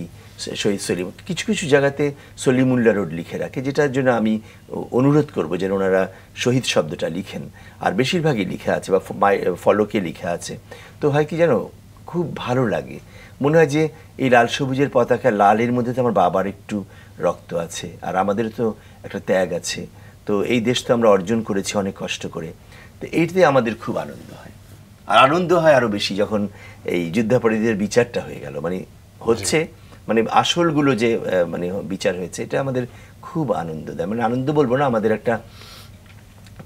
শহীদ সলিম কিছু কিছু জায়গাতে সলিমুল্লা রোড লিখে রাখে যেটার জন্য আমি অনুরোধ করব যেন ওনারা শহীদ শব্দটা লিখেন আর বেশিরভাগই লিখে আছে বা ফলকে লিখে আছে তো হয় কি যেন খুব ভালো লাগে মনে হয় যে এই লাল সবুজের পতাকা লালের মধ্যে তো আমার বাবার একটু রক্ত আছে আর আমাদের তো একটা ত্যাগ আছে তো এই দেশ তো আমরা অর্জন করেছি অনেক কষ্ট করে তো এইটাতে আমাদের খুব আনন্দ হয় আর আনন্দ হয় আরও বেশি যখন এই যুদ্ধাপরাধীদের বিচারটা হয়ে গেল মানে হচ্ছে মানে আসলগুলো যে মানে বিচার হয়েছে এটা আমাদের খুব আনন্দ দেয় মানে আনন্দ বলবো না আমাদের একটা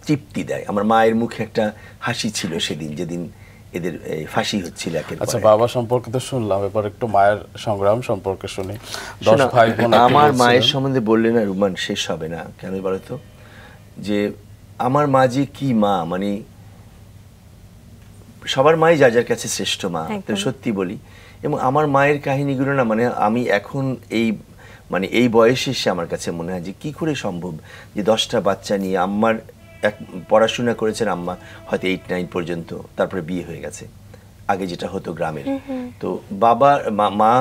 তৃপ্তি দেয় আমার মায়ের মুখে একটা হাসি ছিল সেদিন যেদিন এদের ফাঁসি হচ্ছিল একের আচ্ছা, পর আচ্ছা বাবা সম্পর্কে তো শুনলাম এবার একটু মায়ের সংগ্রাম সম্পর্কে শুনি দশ ভাই বোন আমার মায়ের সম্বন্ধে বললে না রুমান শেষ হবে না কেন তো যে আমার মা যে কি মা মানে সবার মাই যা যার কাছে শ্রেষ্ঠ মা তো সত্যি বলি এবং আমার মায়ের কাহিনীগুলো না মানে আমি এখন এই মানে এই বয়সে এসে আমার কাছে মনে হয় যে কী করে সম্ভব যে দশটা বাচ্চা নিয়ে আমার এক পড়াশোনা করেছেন আম্মা হয়তো এইট নাইন পর্যন্ত তারপরে বিয়ে হয়ে গেছে আগে যেটা হতো গ্রামের তো বাবা মা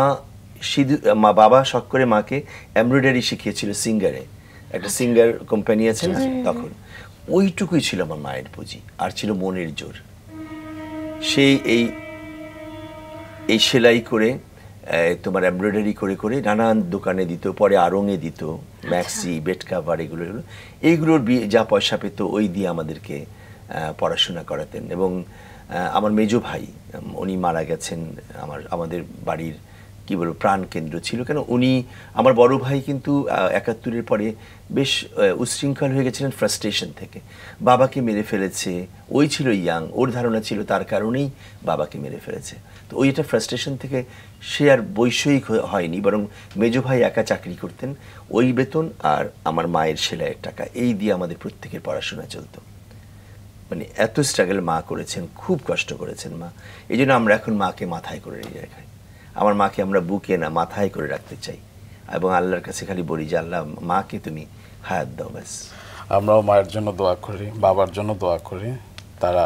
সিধু মা বাবা শখ করে মাকে এমব্রয়ডারি শিখিয়েছিল সিঙ্গারে একটা সিঙ্গার আচ্ছা। কোম্পানি আছে না তখন ওইটুকুই ছিল আমার মায়ের পুঁজি আর ছিল মনের জোর সেই এই এই সেলাই করে তোমার এমব্রয়ডারি করে করে নানান দোকানে দিত পরে আরঙে দিত ম্যাক্সি বেড কাভার এগুলো এগুলো এইগুলোর যা পয়সা পেত ওই দিয়ে আমাদেরকে পড়াশোনা করাতেন এবং আমার মেজো ভাই উনি মারা গেছেন আমার আমাদের বাড়ির কী বলবো প্রাণকেন্দ্র ছিল কেন উনি আমার বড় ভাই কিন্তু একাত্তরের পরে বেশ উশৃঙ্খল হয়ে গেছিলেন ফ্রাস্ট্রেশন থেকে বাবাকে মেরে ফেলেছে ওই ছিল ইয়াং ওর ধারণা ছিল তার কারণেই বাবাকে মেরে ফেলেছে তো ওই একটা ফ্রাস্ট্রেশন থেকে সে আর বৈষয়িক হয়নি বরং মেজো ভাই একা চাকরি করতেন ওই বেতন আর আমার মায়ের সেলাইয়ের টাকা এই দিয়ে আমাদের প্রত্যেকের পড়াশোনা চলতো মানে এত স্ট্রাগল মা করেছেন খুব কষ্ট করেছেন মা এই জন্য আমরা এখন মাকে মাথায় করে নিয়ে রাখাই আমার মাকে আমরা বুকে না মাথায় করে রাখতে চাই এবং আল্লাহর কাছে খালি বলি যে আল্লাহ মাকে তুমি হায়াত দাও ব্যাস আমরাও মায়ের জন্য দোয়া করি বাবার জন্য দোয়া করি তারা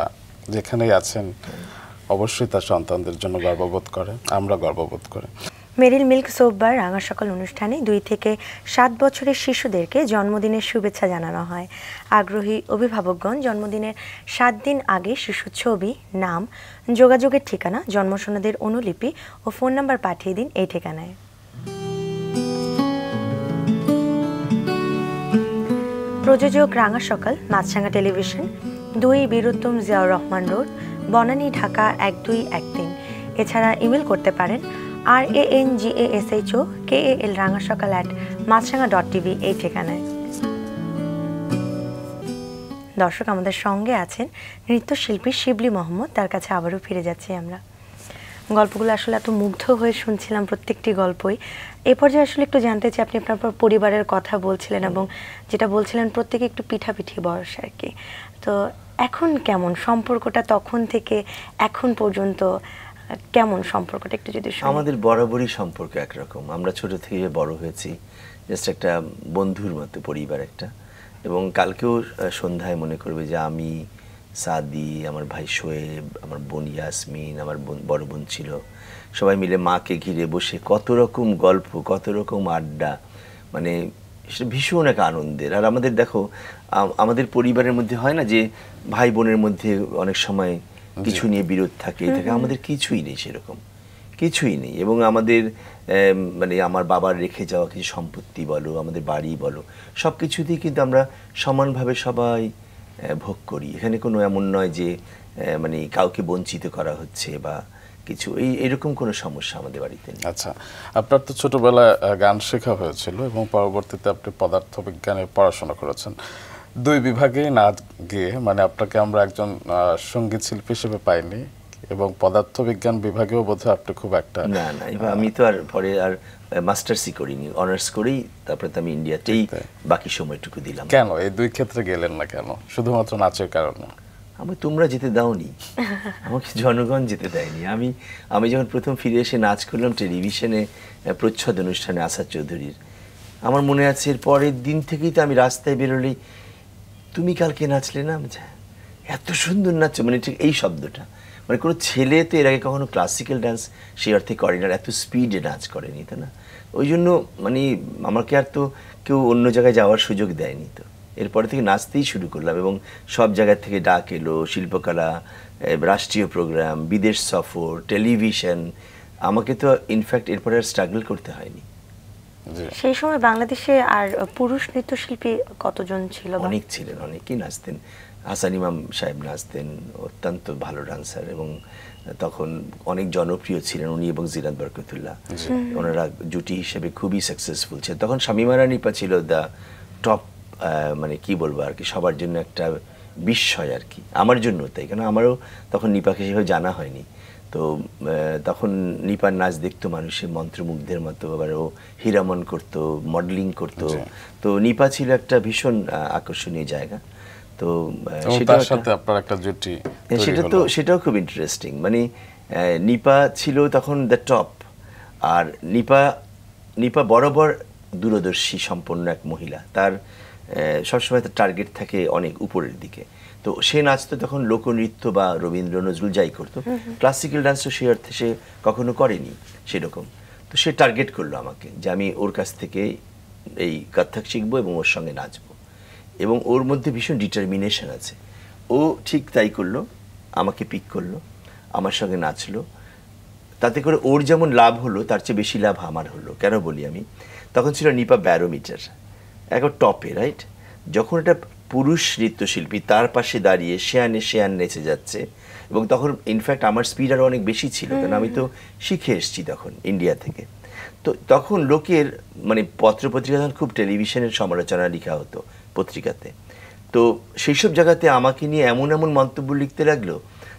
যেখানেই আছেন অবশ্যই তার সন্তানদের জন্য গর্ববোধ করে আমরা গর্ববোধ করে মেরিল মিল্ক সোববার রাঙা সকাল অনুষ্ঠানে দুই থেকে সাত বছরের শিশুদেরকে জন্মদিনের শুভেচ্ছা জানানো হয় আগ্রহী অভিভাবকগণ জন্মদিনের সাত দিন আগে শিশুর ছবি নাম যোগাযোগের ঠিকানা জন্মসনদের অনুলিপি ও ফোন নাম্বার পাঠিয়ে দিন এই ঠিকানায় প্রযোজক রাঙা সকাল মাছরাঙা টেলিভিশন দুই বীরুত্তম জিয়াউর রহমান রোড বনানী ঢাকা এক দুই এক তিন এছাড়া ইমেল করতে পারেন আর A N G A S H O K A L Ranga Shokal at Maasranga dot TV এই ঠিকানায় দর্শক আমাদের সঙ্গে আছেন নৃত্যশিল্পী শিবলি মোহাম্মদ তার কাছে আবারও ফিরে যাচ্ছি আমরা গল্পগুলো আসলে এত মুগ্ধ হয়ে শুনছিলাম প্রত্যেকটি গল্পই এ পর্যায়ে আসলে একটু জানতে চাই আপনি আপনার পরিবারের কথা বলছিলেন এবং যেটা বলছিলেন প্রত্যেকে একটু পিঠাপিঠি বয়স আর কি তো এখন কেমন সম্পর্কটা তখন থেকে এখন পর্যন্ত কেমন সম্পর্কটা একটু যদি আমাদের বরাবরই সম্পর্ক একরকম আমরা ছোট থেকে বড় হয়েছি জাস্ট একটা বন্ধুর মতো পরিবার একটা এবং কালকেও সন্ধ্যায় মনে করবে যে আমি সাদি আমার ভাই শোয়েব আমার বোন ইয়াসমিন আমার বড় বোন ছিল সবাই মিলে মাকে ঘিরে বসে কত রকম গল্প কত রকম আড্ডা মানে সেটা ভীষণ এক আনন্দের আর আমাদের দেখো আমাদের পরিবারের মধ্যে হয় না যে ভাই বোনের মধ্যে অনেক সময় আচ্ছা। কিছু নিয়ে বিরোধ থাকে থাকে আমাদের কিছুই নেই সেরকম কিছুই নেই এবং আমাদের মানে আমার বাবার রেখে যাওয়া কিছু সম্পত্তি বলো আমাদের বাড়ি বলো সব কিছুতেই কিন্তু আমরা সমানভাবে সবাই ভোগ করি এখানে কোনো এমন নয় যে মানে কাউকে বঞ্চিত করা হচ্ছে বা কিছু এই এরকম কোনো সমস্যা আমাদের বাড়িতে নেই আচ্ছা আপনার তো ছোটোবেলায় গান শেখা হয়েছিল এবং পরবর্তীতে আপনি পদার্থবিজ্ঞানে পড়াশোনা করেছেন দুই বিভাগে না গিয়ে মানে আপনাকে আমরা একজন সঙ্গীত শিল্পী হিসেবে পাইনি এবং পদার্থবিজ্ঞান বিভাগেও বোধহয় আপনি খুব একটা না না আমি তো আর পরে আর মাস্টার্সই করিনি অনার্স করেই তারপরে তো আমি ইন্ডিয়াতেই বাকি সময়টুকু দিলাম কেন এই দুই ক্ষেত্রে গেলেন না কেন শুধুমাত্র নাচের কারণে আমি তোমরা যেতে দাওনি আমাকে জনগণ যেতে দেয়নি আমি আমি যখন প্রথম ফিরে এসে নাচ করলাম টেলিভিশনে প্রচ্ছদ অনুষ্ঠানে আশা চৌধুরীর আমার মনে আছে এর পরের দিন থেকেই তো আমি রাস্তায় বেরোলেই তুমি কালকে নাচলে না এত সুন্দর নাচছো মানে ঠিক এই শব্দটা মানে কোনো ছেলে তো এর আগে কখনো ক্লাসিক্যাল ডান্স সেই অর্থে করে না এত স্পিডে নাচ করেনি তাই না ওই জন্য মানে আমাকে আর তো কেউ অন্য জায়গায় যাওয়ার সুযোগ দেয়নি তো এরপরে থেকে নাচতেই শুরু করলাম এবং সব জায়গা থেকে ডাক এলো শিল্পকলা রাষ্ট্রীয় প্রোগ্রাম বিদেশ সফর টেলিভিশন আমাকে তো ইনফ্যাক্ট এরপরে আর স্ট্রাগল করতে হয়নি সেই সময় বাংলাদেশে আর পুরুষ নৃত্যশিল্পী কতজন ছিল অনেক ছিলেন অনেকেই নাচতেন আসান ইমাম সাহেব নাচতেন অত্যন্ত ভালো ডান্সার এবং তখন অনেক জনপ্রিয় ছিলেন উনি এবং জিরাদ বরকতুল্লাহ ওনারা জুটি হিসেবে খুবই সাকসেসফুল ছিলেন তখন শামিমারা নিপা ছিল দ্য টপ মানে কি বলবো আর কি সবার জন্য একটা বিস্ময় আর কি আমার জন্য তাই কেন আমারও তখন নিপাকে সেভাবে জানা হয়নি তো তখন নিপার নাচ দেখতো মানুষের মন্ত্রমুগ্ধের মতো আবার ও হিরামন করতো মডেলিং করতো তো নিপা ছিল একটা ভীষণ আকর্ষণীয় জায়গা তো সেটা একটা জুটি সেটা তো সেটাও খুব ইন্টারেস্টিং মানে নিপা ছিল তখন দ্য টপ আর নিপা নিপা বরাবর দূরদর্শী সম্পন্ন এক মহিলা তার সবসময় তার টার্গেট থাকে অনেক উপরের দিকে তো সে নাচ তো তখন লোকনৃত্য বা রবীন্দ্র নজরুল যাই করতো ক্লাসিক্যাল ডান্স তো সে অর্থে সে কখনো করেনি সেরকম তো সে টার্গেট করলো আমাকে যে আমি ওর কাছ থেকে এই কত্থক শিখবো এবং ওর সঙ্গে নাচবো এবং ওর মধ্যে ভীষণ ডিটারমিনেশন আছে ও ঠিক তাই করলো আমাকে পিক করলো আমার সঙ্গে নাচলো তাতে করে ওর যেমন লাভ হলো তার চেয়ে বেশি লাভ আমার হলো কেন বলি আমি তখন ছিল নিপা ব্যারোমিটার একবার টপে রাইট যখন এটা পুরুষ নৃত্যশিল্পী তার পাশে দাঁড়িয়ে শেয়ানে শেয়ান নেচে যাচ্ছে এবং তখন ইনফ্যাক্ট আমার স্পিড আরও অনেক বেশি ছিল কারণ আমি তো শিখে এসেছি তখন ইন্ডিয়া থেকে তো তখন লোকের মানে পত্রপত্রিকা তখন খুব টেলিভিশনের সমালোচনা লেখা হতো পত্রিকাতে তো সেই সব জায়গাতে আমাকে নিয়ে এমন এমন মন্তব্য লিখতে লাগলো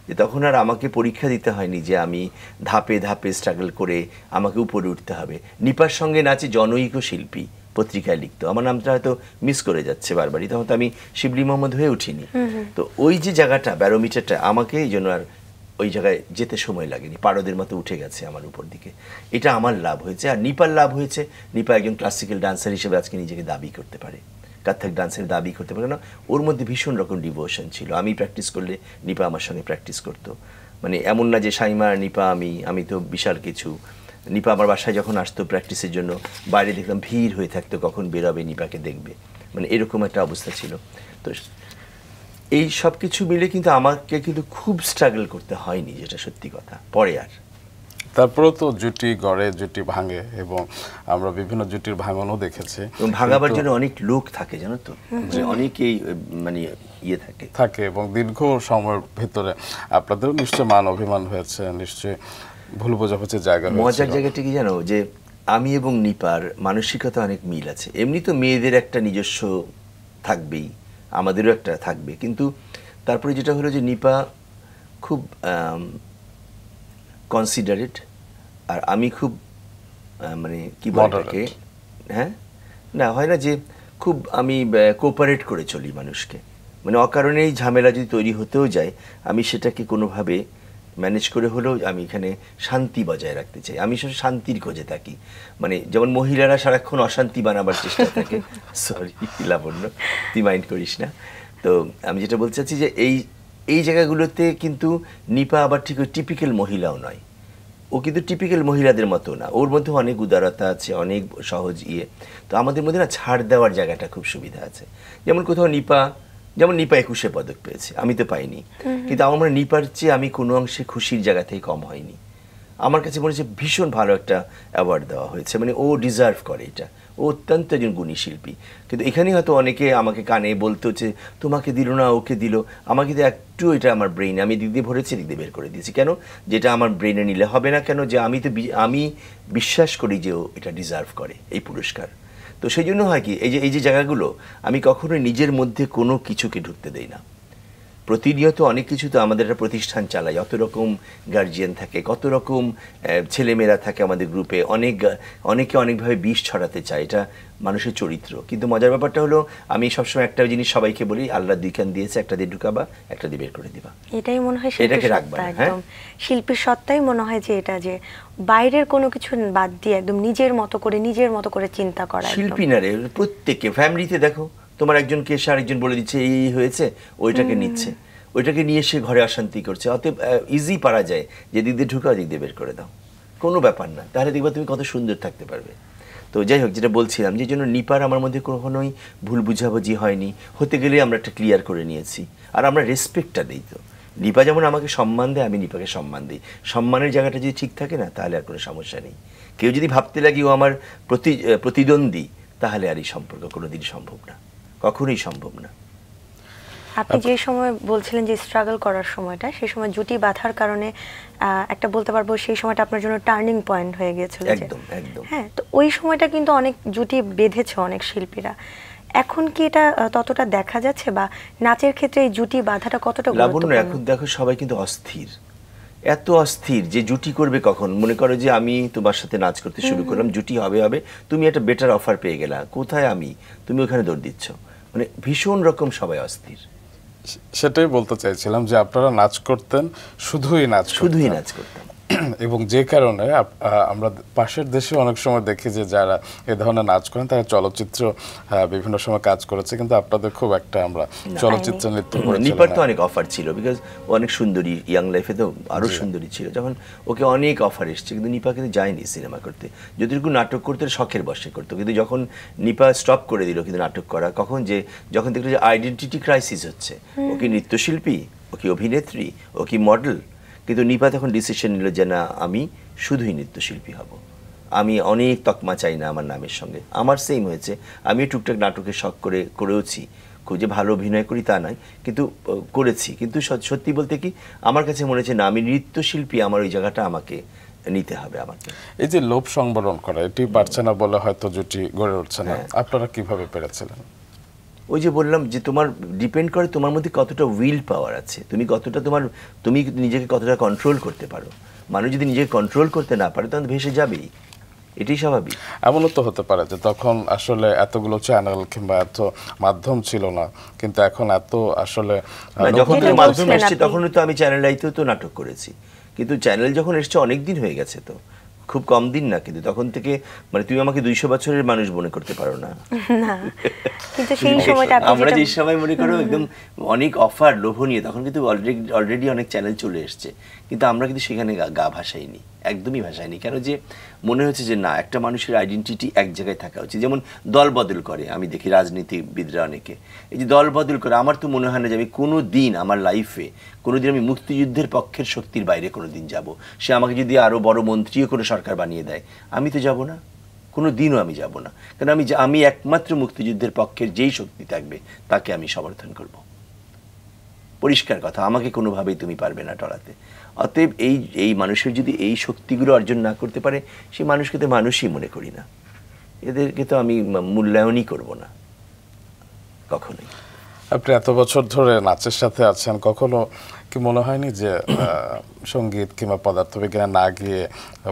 যে তখন আর আমাকে পরীক্ষা দিতে হয়নি যে আমি ধাপে ধাপে স্ট্রাগল করে আমাকে উপরে উঠতে হবে নিপার সঙ্গে নাচে জনৈক শিল্পী পত্রিকায় লিখতো আমার নামটা হয়তো মিস করে যাচ্ছে বারবারই তখন তো আমি শিবলি মোহাম্মদ হয়ে উঠিনি তো ওই যে জায়গাটা ব্যারোমিটারটা আমাকে এই জন্য আর ওই জায়গায় যেতে সময় লাগেনি পারদের মতো উঠে গেছে আমার উপর দিকে এটা আমার লাভ হয়েছে আর নিপার লাভ হয়েছে নিপা একজন ক্লাসিক্যাল ডান্সার হিসেবে আজকে নিজেকে দাবি করতে পারে কাথাক ডান্সের দাবি করতে পারে না ওর মধ্যে ভীষণ রকম ডিভোশন ছিল আমি প্র্যাকটিস করলে নিপা আমার সঙ্গে প্র্যাকটিস করতো মানে এমন না যে সাইমা নিপা আমি আমি তো বিশাল কিছু নিপা আমার বাসায় যখন আসতো প্র্যাকটিসের জন্য বাইরে দেখলাম ভিড় হয়ে থাকতো কখন বেরোবে নিপাকে দেখবে মানে এরকম একটা অবস্থা ছিল তো এই সব কিছু মিলে কিন্তু আমাকে কিন্তু খুব স্ট্রাগল করতে হয়নি যেটা সত্যি কথা পরে আর তারপরে তো জুটি গড়ে জুটি ভাঙে এবং আমরা বিভিন্ন জুটির ভাঙনও দেখেছি ভাঙাবার জন্য অনেক লোক থাকে জানো তো মানে অনেকেই মানে ইয়ে থাকে থাকে এবং দীর্ঘ সময়ের ভিতরে আপনাদেরও নিশ্চয় মান অভিমান হয়েছে নিশ্চয়ই ভুল বোঝাবুঝির জায়গা মজার জায়গাটা কি জানো যে আমি এবং নিপার মানসিকতা অনেক মিল আছে এমনি তো মেয়েদের একটা নিজস্ব থাকবেই আমাদেরও একটা থাকবে কিন্তু তারপরে যেটা হলো যে নিপা খুব কনসিডারেট আর আমি খুব মানে কি বলটাকে হ্যাঁ না হয় না যে খুব আমি কোপারেট করে চলি মানুষকে মানে অকারণেই ঝামেলা যদি তৈরি হতেও যায় আমি সেটাকে কোনোভাবে ম্যানেজ করে হলেও আমি এখানে শান্তি বজায় রাখতে চাই আমি সব শান্তির খোঁজে থাকি মানে যেমন মহিলারা সারাক্ষণ অশান্তি বানাবার চেষ্টা থাকে সরি লাবণ্য তুই মাইন্ড করিস না তো আমি যেটা বলতে চাচ্ছি যে এই এই জায়গাগুলোতে কিন্তু নিপা আবার ঠিক ওই টিপিক্যাল মহিলাও নয় ও কিন্তু টিপিক্যাল মহিলাদের মতো না ওর মধ্যে অনেক উদারতা আছে অনেক সহজ ইয়ে তো আমাদের মধ্যে না ছাড় দেওয়ার জায়গাটা খুব সুবিধা আছে যেমন কোথাও নিপা যেমন নিপা একুশে পদক পেয়েছে আমি তো পাইনি কিন্তু আমার নিপার চেয়ে আমি কোনো অংশে খুশির জায়গা থেকে কম হয়নি আমার কাছে মনে হচ্ছে ভীষণ ভালো একটা অ্যাওয়ার্ড দেওয়া হয়েছে মানে ও ডিজার্ভ করে এটা ও অত্যন্ত একজন গুণী শিল্পী কিন্তু এখানে হয়তো অনেকে আমাকে কানে বলতে হচ্ছে তোমাকে দিল না ওকে দিল আমাকে তো একটু এটা আমার ব্রেইন আমি দিক দিয়ে ভরেছি দিক দিয়ে বের করে দিয়েছি কেন যেটা আমার ব্রেইনে নিলে হবে না কেন যে আমি তো আমি বিশ্বাস করি যে ও এটা ডিজার্ভ করে এই পুরস্কার তো সেই জন্য হয় কি এই যে এই যে জায়গাগুলো আমি কখনোই নিজের মধ্যে কোনো কিছুকে ঢুকতে দেই না প্রতিনিয়ত অনেক কিছু তো আমাদের একটা প্রতিষ্ঠান চালায় অত রকম গার্জিয়ান থাকে কত রকম ছেলেমেয়েরা থাকে আমাদের গ্রুপে অনেক অনেকে অনেকভাবে বিষ ছড়াতে চায় এটা মানুষের চরিত্র কিন্তু মজার ব্যাপারটা হলো আমি সবসময় একটা জিনিস সবাইকে বলি আল্লাহ দুই কান দিয়েছে একটা দিয়ে ঢুকাবা একটা দিয়ে বের করে দিবা এটাই মনে হয় এটাকে রাখবা হ্যাঁ? একদম শিল্পীর সত্তাই মনে হয় যে এটা যে বাইরের কোনো কিছু বাদ দিয়ে একদম নিজের মতো করে নিজের মতো করে চিন্তা করা শিল্পী না রে প্রত্যেককে ফ্যামিলিতে দেখো তোমার একজন কে এসে আরেকজন বলে দিচ্ছে এই হয়েছে ওইটাকে নিচ্ছে ওইটাকে নিয়ে সে ঘরে অশান্তি করছে অতএব ইজি পারা যায় যে দিদি ঢুকে দিক দিয়ে বের করে দাও কোনো ব্যাপার না তাহলে দেখবা তুমি কত সুন্দর থাকতে পারবে তো যাই হোক যেটা বলছিলাম যে জন্য নিপার আমার মধ্যে কখনোই ভুল বুঝাবুঝি হয়নি হতে গেলে আমরা একটা ক্লিয়ার করে নিয়েছি আর আমরা রেসপেক্টটা দিই তো নিপা যেমন আমাকে সম্মান দেয় আমি নিপাকে সম্মান দিই সম্মানের জায়গাটা যদি ঠিক থাকে না তাহলে আর কোনো সমস্যা নেই কেউ যদি ভাবতে লাগে ও আমার প্রতি প্রতিদ্বন্দ্বী তাহলে আর এই সম্পর্ক কোনো দিন সম্ভব না কখনোই সম্ভব না আপনি যে সময় বলছিলেন যে স্ট্রাগল করার সময়টা সেই সময় জুটি বাঁধার কারণে একটা বলতে পারবো সেই সময়টা আপনার জন্য টার্নিং পয়েন্ট হয়ে গিয়েছিল একদম একদম হ্যাঁ তো ওই সময়টা কিন্তু অনেক জুটি বেঁধেছে অনেক শিল্পীরা এখন কি এটা ততটা দেখা যাচ্ছে বা নাচের ক্ষেত্রে এই জুটি বাঁধাটা কতটা লাবণ্য এখন দেখো সবাই কিন্তু অস্থির এত অস্থির যে জুটি করবে কখন মনে করো যে আমি তোমার সাথে নাচ করতে শুরু করলাম জুটি হবে হবে তুমি একটা বেটার অফার পেয়ে গেলা কোথায় আমি তুমি ওখানে দৌড় দিচ্ছ মানে ভীষণ রকম সবাই অস্থির সেটাই বলতে চাইছিলাম যে আপনারা নাচ করতেন শুধুই নাচ শুধুই নাচ করতেন এবং যে কারণে আমরা পাশের দেশে অনেক সময় দেখি যে যারা এ ধরনের নাচ করেন তারা চলচ্চিত্র বিভিন্ন সময় কাজ করেছে কিন্তু আপনাদের খুব একটা আমরা চলচ্চিত্র নৃত্য নিপার তো অনেক অফার ছিল বিকজ অনেক সুন্দরী ইয়াং লাইফে তো আরও সুন্দরী ছিল যখন ওকে অনেক অফার এসছে কিন্তু নিপা কিন্তু যায়নি সিনেমা করতে যদিটুকু নাটক করতে শখের বসে করতো কিন্তু যখন নিপা স্টপ করে দিল কিন্তু নাটক করা কখন যে যখন দেখলো যে আইডেন্টিটি ক্রাইসিস হচ্ছে ও কি নৃত্যশিল্পী ও কি অভিনেত্রী ও কি মডেল কিন্তু নিপা তখন ডিসিশন নিল যে না আমি শুধুই নৃত্যশিল্পী হব আমি অনেক তকমা চাই না আমার নামের সঙ্গে আমার সেম হয়েছে আমি টুকটাক নাটকে শখ করে করেওছি খুব যে ভালো অভিনয় করি তা নয় কিন্তু করেছি কিন্তু সত্যি বলতে কি আমার কাছে মনে হচ্ছে না আমি নৃত্যশিল্পী আমার ওই জায়গাটা আমাকে নিতে হবে আমাকে এই যে লোভ সংবরণ করা এটি পারছে না বলে হয়তো জুটি গড়ে উঠছে না হ্যাঁ। আপনারা কিভাবে পেরেছিলেন ওই যে বললাম যে তোমার ডিপেন্ড করে তোমার মধ্যে কতটা উইল পাওয়ার আছে তুমি কতটা তোমার তুমি নিজেকে কতটা কন্ট্রোল করতে পারো মানুষ যদি নিজেকে কন্ট্রোল করতে না পারে তখন ভেসে যাবেই এটাই স্বাভাবিক এমনও তো হতে পারে যে তখন আসলে এতগুলো চ্যানেল কিংবা এত মাধ্যম ছিল না কিন্তু এখন এত আসলে যখন মাধ্যম এসছে তখন তো আমি চ্যানেল আইতেও তো নাটক করেছি কিন্তু চ্যানেল যখন এসছে অনেক দিন হয়ে গেছে তো খুব কম দিন না কিন্তু তখন থেকে মানে তুমি আমাকে দুইশো বছরের মানুষ মনে করতে পারো না কিন্তু সেই সময়টা আমরা যে সময় মনে করো একদম অনেক অফার লোভনীয় তখন কিন্তু অলরেডি অলরেডি অনেক চ্যানেল চলে এসছে কিন্তু আমরা কিন্তু সেখানে গা ভাসাইনি একদমই ভাসাইনি কেন যে মনে হচ্ছে যে না একটা মানুষের আইডেন্টিটি এক জায়গায় থাকা উচিত যেমন দল বদল করে আমি দেখি রাজনীতিবিদরা অনেকে এই যে দল বদল করে আমার তো মনে হয় না যে আমি কোনো দিন আমার লাইফে কোনো দিন আমি মুক্তিযুদ্ধের পক্ষের শক্তির বাইরে কোনো দিন যাবো সে আমাকে যদি আরও বড় মন্ত্রীও করে সরকার বানিয়ে দেয় আমি তো যাব না কোনো দিনও আমি যাব না কারণ আমি আমি একমাত্র মুক্তিযুদ্ধের পক্ষের যেই শক্তি থাকবে তাকে আমি সমর্থন করব পরিষ্কার কথা আমাকে কোনোভাবেই তুমি পারবে না টলাতে অতএব এই এই মানুষের যদি এই শক্তিগুলো অর্জন না করতে পারে সে মানুষকে তো মানুষই মনে করি না এদেরকে তো আমি মূল্যায়নই করব না কখনোই আপনি এত বছর ধরে নাচের সাথে আছেন কখনো কি মনে হয়নি যে সঙ্গীত কিংবা পদার্থবিজ্ঞানে না গিয়ে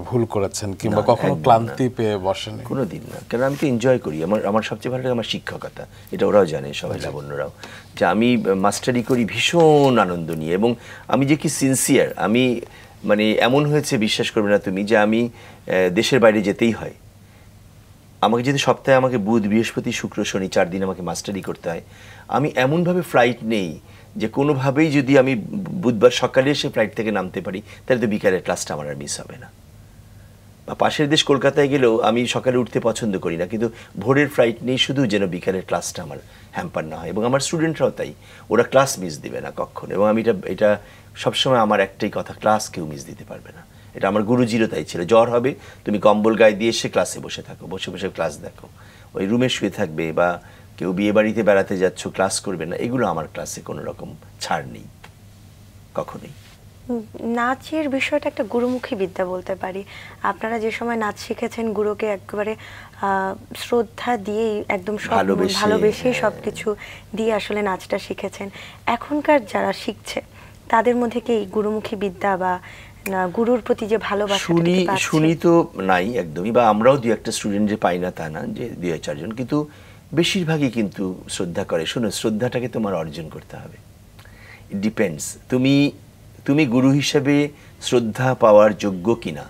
ভুল করেছেন কিংবা কখনো ক্লান্তি পেয়ে বসেন কোনো দিন না কারণ আমি তো এনজয় করি আমার আমার সবচেয়ে ভালো লাগে আমার শিক্ষকতা এটা ওরাও জানে সবাই আচ্ছা। লাবণ্যরাও যে আমি মাস্টারি করি ভীষণ আনন্দ নিয়ে এবং আমি যে কি সিনসিয়ার আমি মানে এমন হয়েছে বিশ্বাস করবে না তুমি যে আমি দেশের বাইরে যেতেই হয় আমাকে যদি সপ্তাহে আমাকে বুধ বৃহস্পতি শুক্র শনি চার দিন আমাকে মাস্টারি করতে হয় আমি এমনভাবে ফ্লাইট নেই যে কোনোভাবেই যদি আমি বুধবার সকালে এসে ফ্লাইট থেকে নামতে পারি তাহলে তো বিকালের ক্লাসটা আমার আর মিস হবে না বা পাশের দেশ কলকাতায় গেলেও আমি সকালে উঠতে পছন্দ করি না কিন্তু ভোরের ফ্লাইট নেই শুধু যেন বিকালের ক্লাসটা আমার হ্যাম্পার না হয় এবং আমার স্টুডেন্টরাও তাই ওরা ক্লাস মিস দিবে না কখন এবং আমি এটা এটা সবসময় আমার একটাই কথা ক্লাস কেউ মিস দিতে পারবে না এটা আমার গুরুজিরও তাই ছিল জ্বর হবে তুমি কম্বল গায়ে দিয়ে এসে ক্লাসে বসে থাকো বসে বসে ক্লাস দেখো ওই রুমে শুয়ে থাকবে বা কেউ বিয়ে বাড়িতে বেড়াতে যাচ্ছ ক্লাস করবে না এগুলো আমার ক্লাসে কোনো রকম ছাড় নেই কখনোই নাচের বিষয়টা একটা গুরুমুখী বিদ্যা বলতে পারি আপনারা যে সময় নাচ শিখেছেন গুরুকে একেবারে শ্রদ্ধা দিয়ে একদম ভালোবেসে হ্যাঁ। সব কিছু দিয়ে আসলে নাচটা শিখেছেন এখনকার যারা শিখছে তাদের মধ্যে কি এই গুরুমুখী বিদ্যা বা গুরুর প্রতি যে ভালোবাসা শুনি শুনি তো নাই একদমই বা আমরাও দু একটা স্টুডেন্ট যে পাই না তা না যে দু চারজন কিন্তু বেশিরভাগই কিন্তু শ্রদ্ধা করে শোনো শ্রদ্ধাটাকে তোমার অর্জন করতে হবে ইট ডিপেন্ডস তুমি তুমি গুরু হিসেবে শ্রদ্ধা পাওয়ার যোগ্য কিনা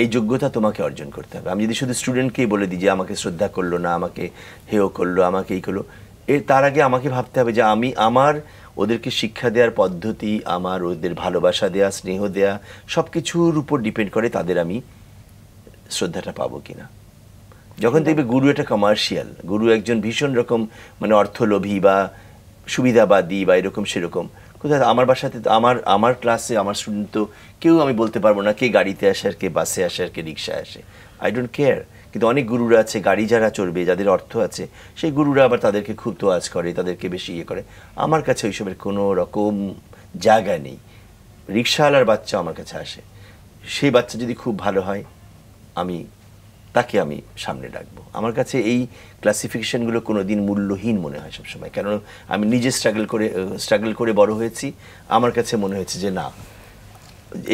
এই যোগ্যতা তোমাকে অর্জন করতে হবে আমি যদি শুধু স্টুডেন্টকেই বলে দিই যে আমাকে শ্রদ্ধা করলো না আমাকে হেও করলো আমাকে এই করলো এ তার আগে আমাকে ভাবতে হবে যে আমি আমার ওদেরকে শিক্ষা দেওয়ার পদ্ধতি আমার ওদের ভালোবাসা দেওয়া স্নেহ দেওয়া সব কিছুর উপর ডিপেন্ড করে তাদের আমি শ্রদ্ধাটা পাবো কিনা যখন দেখবে গুরু এটা কমার্শিয়াল গুরু একজন ভীষণ রকম মানে অর্থলোভী বা সুবিধাবাদী বা এরকম সেরকম কোথায় আমার বাসাতে আমার আমার ক্লাসে আমার স্টুডেন্ট তো কেউ আমি বলতে পারবো না কে গাড়িতে আসে আর কে বাসে আসে আর কে রিক্সায় আসে আই ডোন্ট কেয়ার কিন্তু অনেক গুরুরা আছে গাড়ি যারা চড়বে যাদের অর্থ আছে সেই গুরুরা আবার তাদেরকে খুব তোয়াজ করে তাদেরকে বেশি ইয়ে করে আমার কাছে ওইসবের কোনো রকম জায়গা নেই রিক্সাওয়ালার বাচ্চা আমার কাছে আসে সেই বাচ্চা যদি খুব ভালো হয় আমি তাকে আমি সামনে ডাকবো আমার কাছে এই ক্লাসিফিকেশানগুলো কোনো দিন মূল্যহীন মনে হয় সবসময় কেন আমি নিজে স্ট্রাগল করে স্ট্রাগল করে বড় হয়েছি আমার কাছে মনে হয়েছে যে না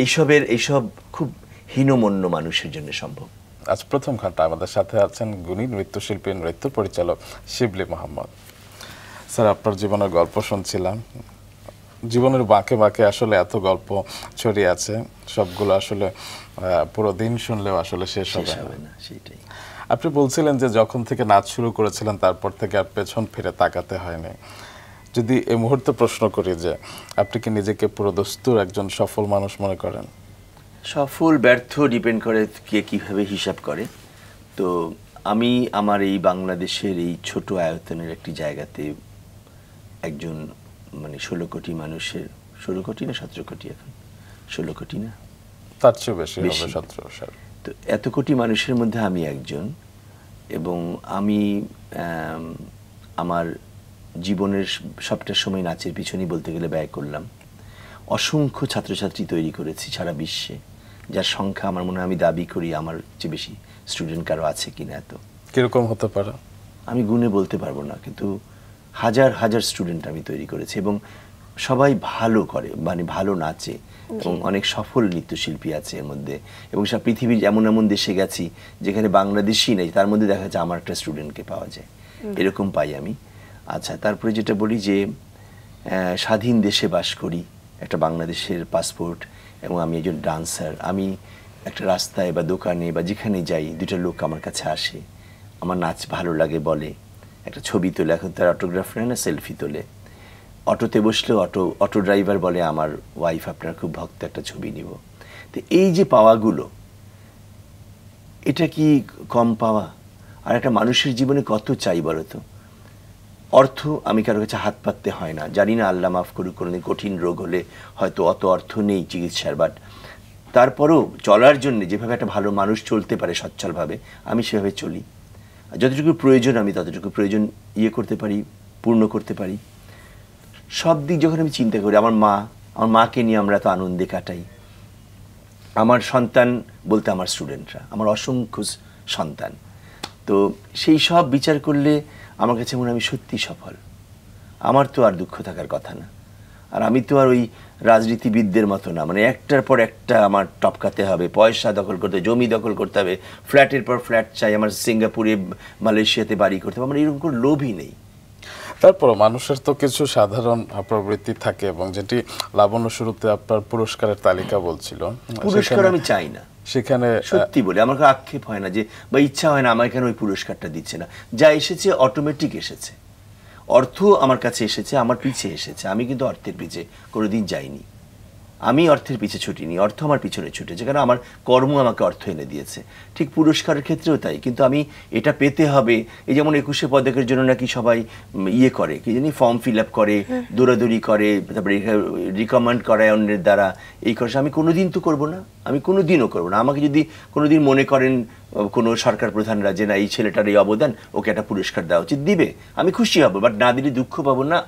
এইসবের এইসব খুব হীনমন্য মানুষের জন্য সম্ভব আজ প্রথম ঘন্টা আমাদের সাথে আছেন গুণী নৃত্যশিল্পী নৃত্য পরিচালক শিবলি মোহাম্মদ স্যার আপনার জীবনের গল্প শুনছিলাম জীবনের বাঁকে বাঁকে আসলে এত গল্প ছড়িয়ে আছে সবগুলো আসলে পুরো দিন শুনলেও আসলে শেষ হবে না সেটাই আপনি বলছিলেন যে যখন থেকে নাচ শুরু করেছিলেন তারপর থেকে আর পেছন ফিরে তাকাতে হয়নি যদি এই মুহূর্তে প্রশ্ন করি যে আপনি কি নিজেকে পুরো দস্তুর একজন সফল মানুষ মনে করেন সফল ব্যর্থ ডিপেন্ড করে কে কীভাবে হিসাব করে তো আমি আমার এই বাংলাদেশের এই ছোট আয়তনের একটি জায়গাতে একজন মানে ষোলো কোটি মানুষের ষোলো কোটি না সতেরো কোটি এখন ষোলো কোটি না তার চেয়ে বেশি সতেরো তো এত কোটি মানুষের মধ্যে আমি একজন এবং আমি আমার জীবনের সবটা সময় নাচের পিছনেই বলতে গেলে ব্যয় করলাম অসংখ্য ছাত্রছাত্রী তৈরি করেছি সারা বিশ্বে যার সংখ্যা আমার মনে আমি দাবি করি আমার চেয়ে বেশি স্টুডেন্ট কারো আছে কিনা এত কিরকম হতে পারে আমি গুনে বলতে পারবো না কিন্তু হাজার হাজার স্টুডেন্ট আমি তৈরি করেছি এবং সবাই ভালো করে মানে ভালো নাচে এবং অনেক সফল নৃত্যশিল্পী আছে এর মধ্যে এবং সব পৃথিবীর এমন এমন দেশে গেছি যেখানে বাংলাদেশি নেই তার মধ্যে দেখা যাচ্ছে আমার একটা স্টুডেন্টকে পাওয়া যায় এরকম পাই আমি আচ্ছা তারপরে যেটা বলি যে স্বাধীন দেশে বাস করি একটা বাংলাদেশের পাসপোর্ট এবং আমি একজন ডান্সার আমি একটা রাস্তায় বা দোকানে বা যেখানে যাই দুটো লোক আমার কাছে আসে আমার নাচ ভালো লাগে বলে একটা ছবি তোলে এখন তার অটোগ্রাফার না সেলফি তোলে অটোতে বসলেও অটো অটো ড্রাইভার বলে আমার ওয়াইফ আপনার খুব ভক্ত একটা ছবি নিব তো এই যে পাওয়াগুলো এটা কি কম পাওয়া আর একটা মানুষের জীবনে কত চাই বলতো অর্থ আমি কারো কাছে হাত পাততে হয় না জানি না আল্লাহ মাফ করুক কোনো কঠিন রোগ হলে হয়তো অত অর্থ নেই চিকিৎসার বাট তারপরও চলার জন্য যেভাবে একটা ভালো মানুষ চলতে পারে সচ্ছলভাবে আমি সেভাবে চলি যতটুকু প্রয়োজন আমি ততটুকু প্রয়োজন ইয়ে করতে পারি পূর্ণ করতে পারি সব দিক যখন আমি চিন্তা করি আমার মা আমার মাকে নিয়ে আমরা তো আনন্দে কাটাই আমার সন্তান বলতে আমার স্টুডেন্টরা আমার অসংখ্য সন্তান তো সেই সব বিচার করলে আমার কাছে মনে আমি সত্যি সফল আমার তো আর দুঃখ থাকার কথা না আর আমি তো আর ওই রাজনীতিবিদদের মতো না মানে একটার পর একটা আমার টপকাতে হবে পয়সা দখল করতে জমি দখল করতে হবে ফ্ল্যাটের পর ফ্ল্যাট চাই আমার সিঙ্গাপুরে মালয়েশিয়াতে বাড়ি করতে হবে আমার এরকম কোনো লোভই নেই তারপর মানুষের তো কিছু সাধারণ প্রবৃত্তি থাকে এবং যেটি লাবণ্য শুরুতে আপনার পুরস্কারের তালিকা বলছিল পুরস্কার আমি চাই না সেখানে সত্যি বলি আমার আক্ষেপ হয় না যে বা ইচ্ছা হয় না আমার কেন ওই পুরস্কারটা দিচ্ছে না যা এসেছে অটোমেটিক এসেছে অর্থ আমার কাছে এসেছে আমার পিছিয়ে এসেছে আমি কিন্তু অর্থের পিছিয়ে কোনোদিন যাইনি আমি অর্থের পিছে ছুটিনি অর্থ আমার পিছনে ছুটেছে কারণ আমার কর্ম আমাকে অর্থ এনে দিয়েছে ঠিক পুরস্কারের ক্ষেত্রেও তাই কিন্তু আমি এটা পেতে হবে এই যেমন একুশে পদকের জন্য নাকি সবাই ইয়ে করে কি জানি ফর্ম ফিল আপ করে দৌড়াদৌড়ি করে তারপরে রিকমেন্ড করায় অন্যের দ্বারা এই খরচ আমি কোনো দিন তো করবো না আমি কোনো দিনও করবো না আমাকে যদি কোনো দিন মনে করেন কোনো সরকার প্রধানরা যে না এই ছেলেটার এই অবদান ওকে একটা পুরস্কার দেওয়া উচিত দিবে আমি খুশি হব বাট না দিলে দুঃখ পাবো না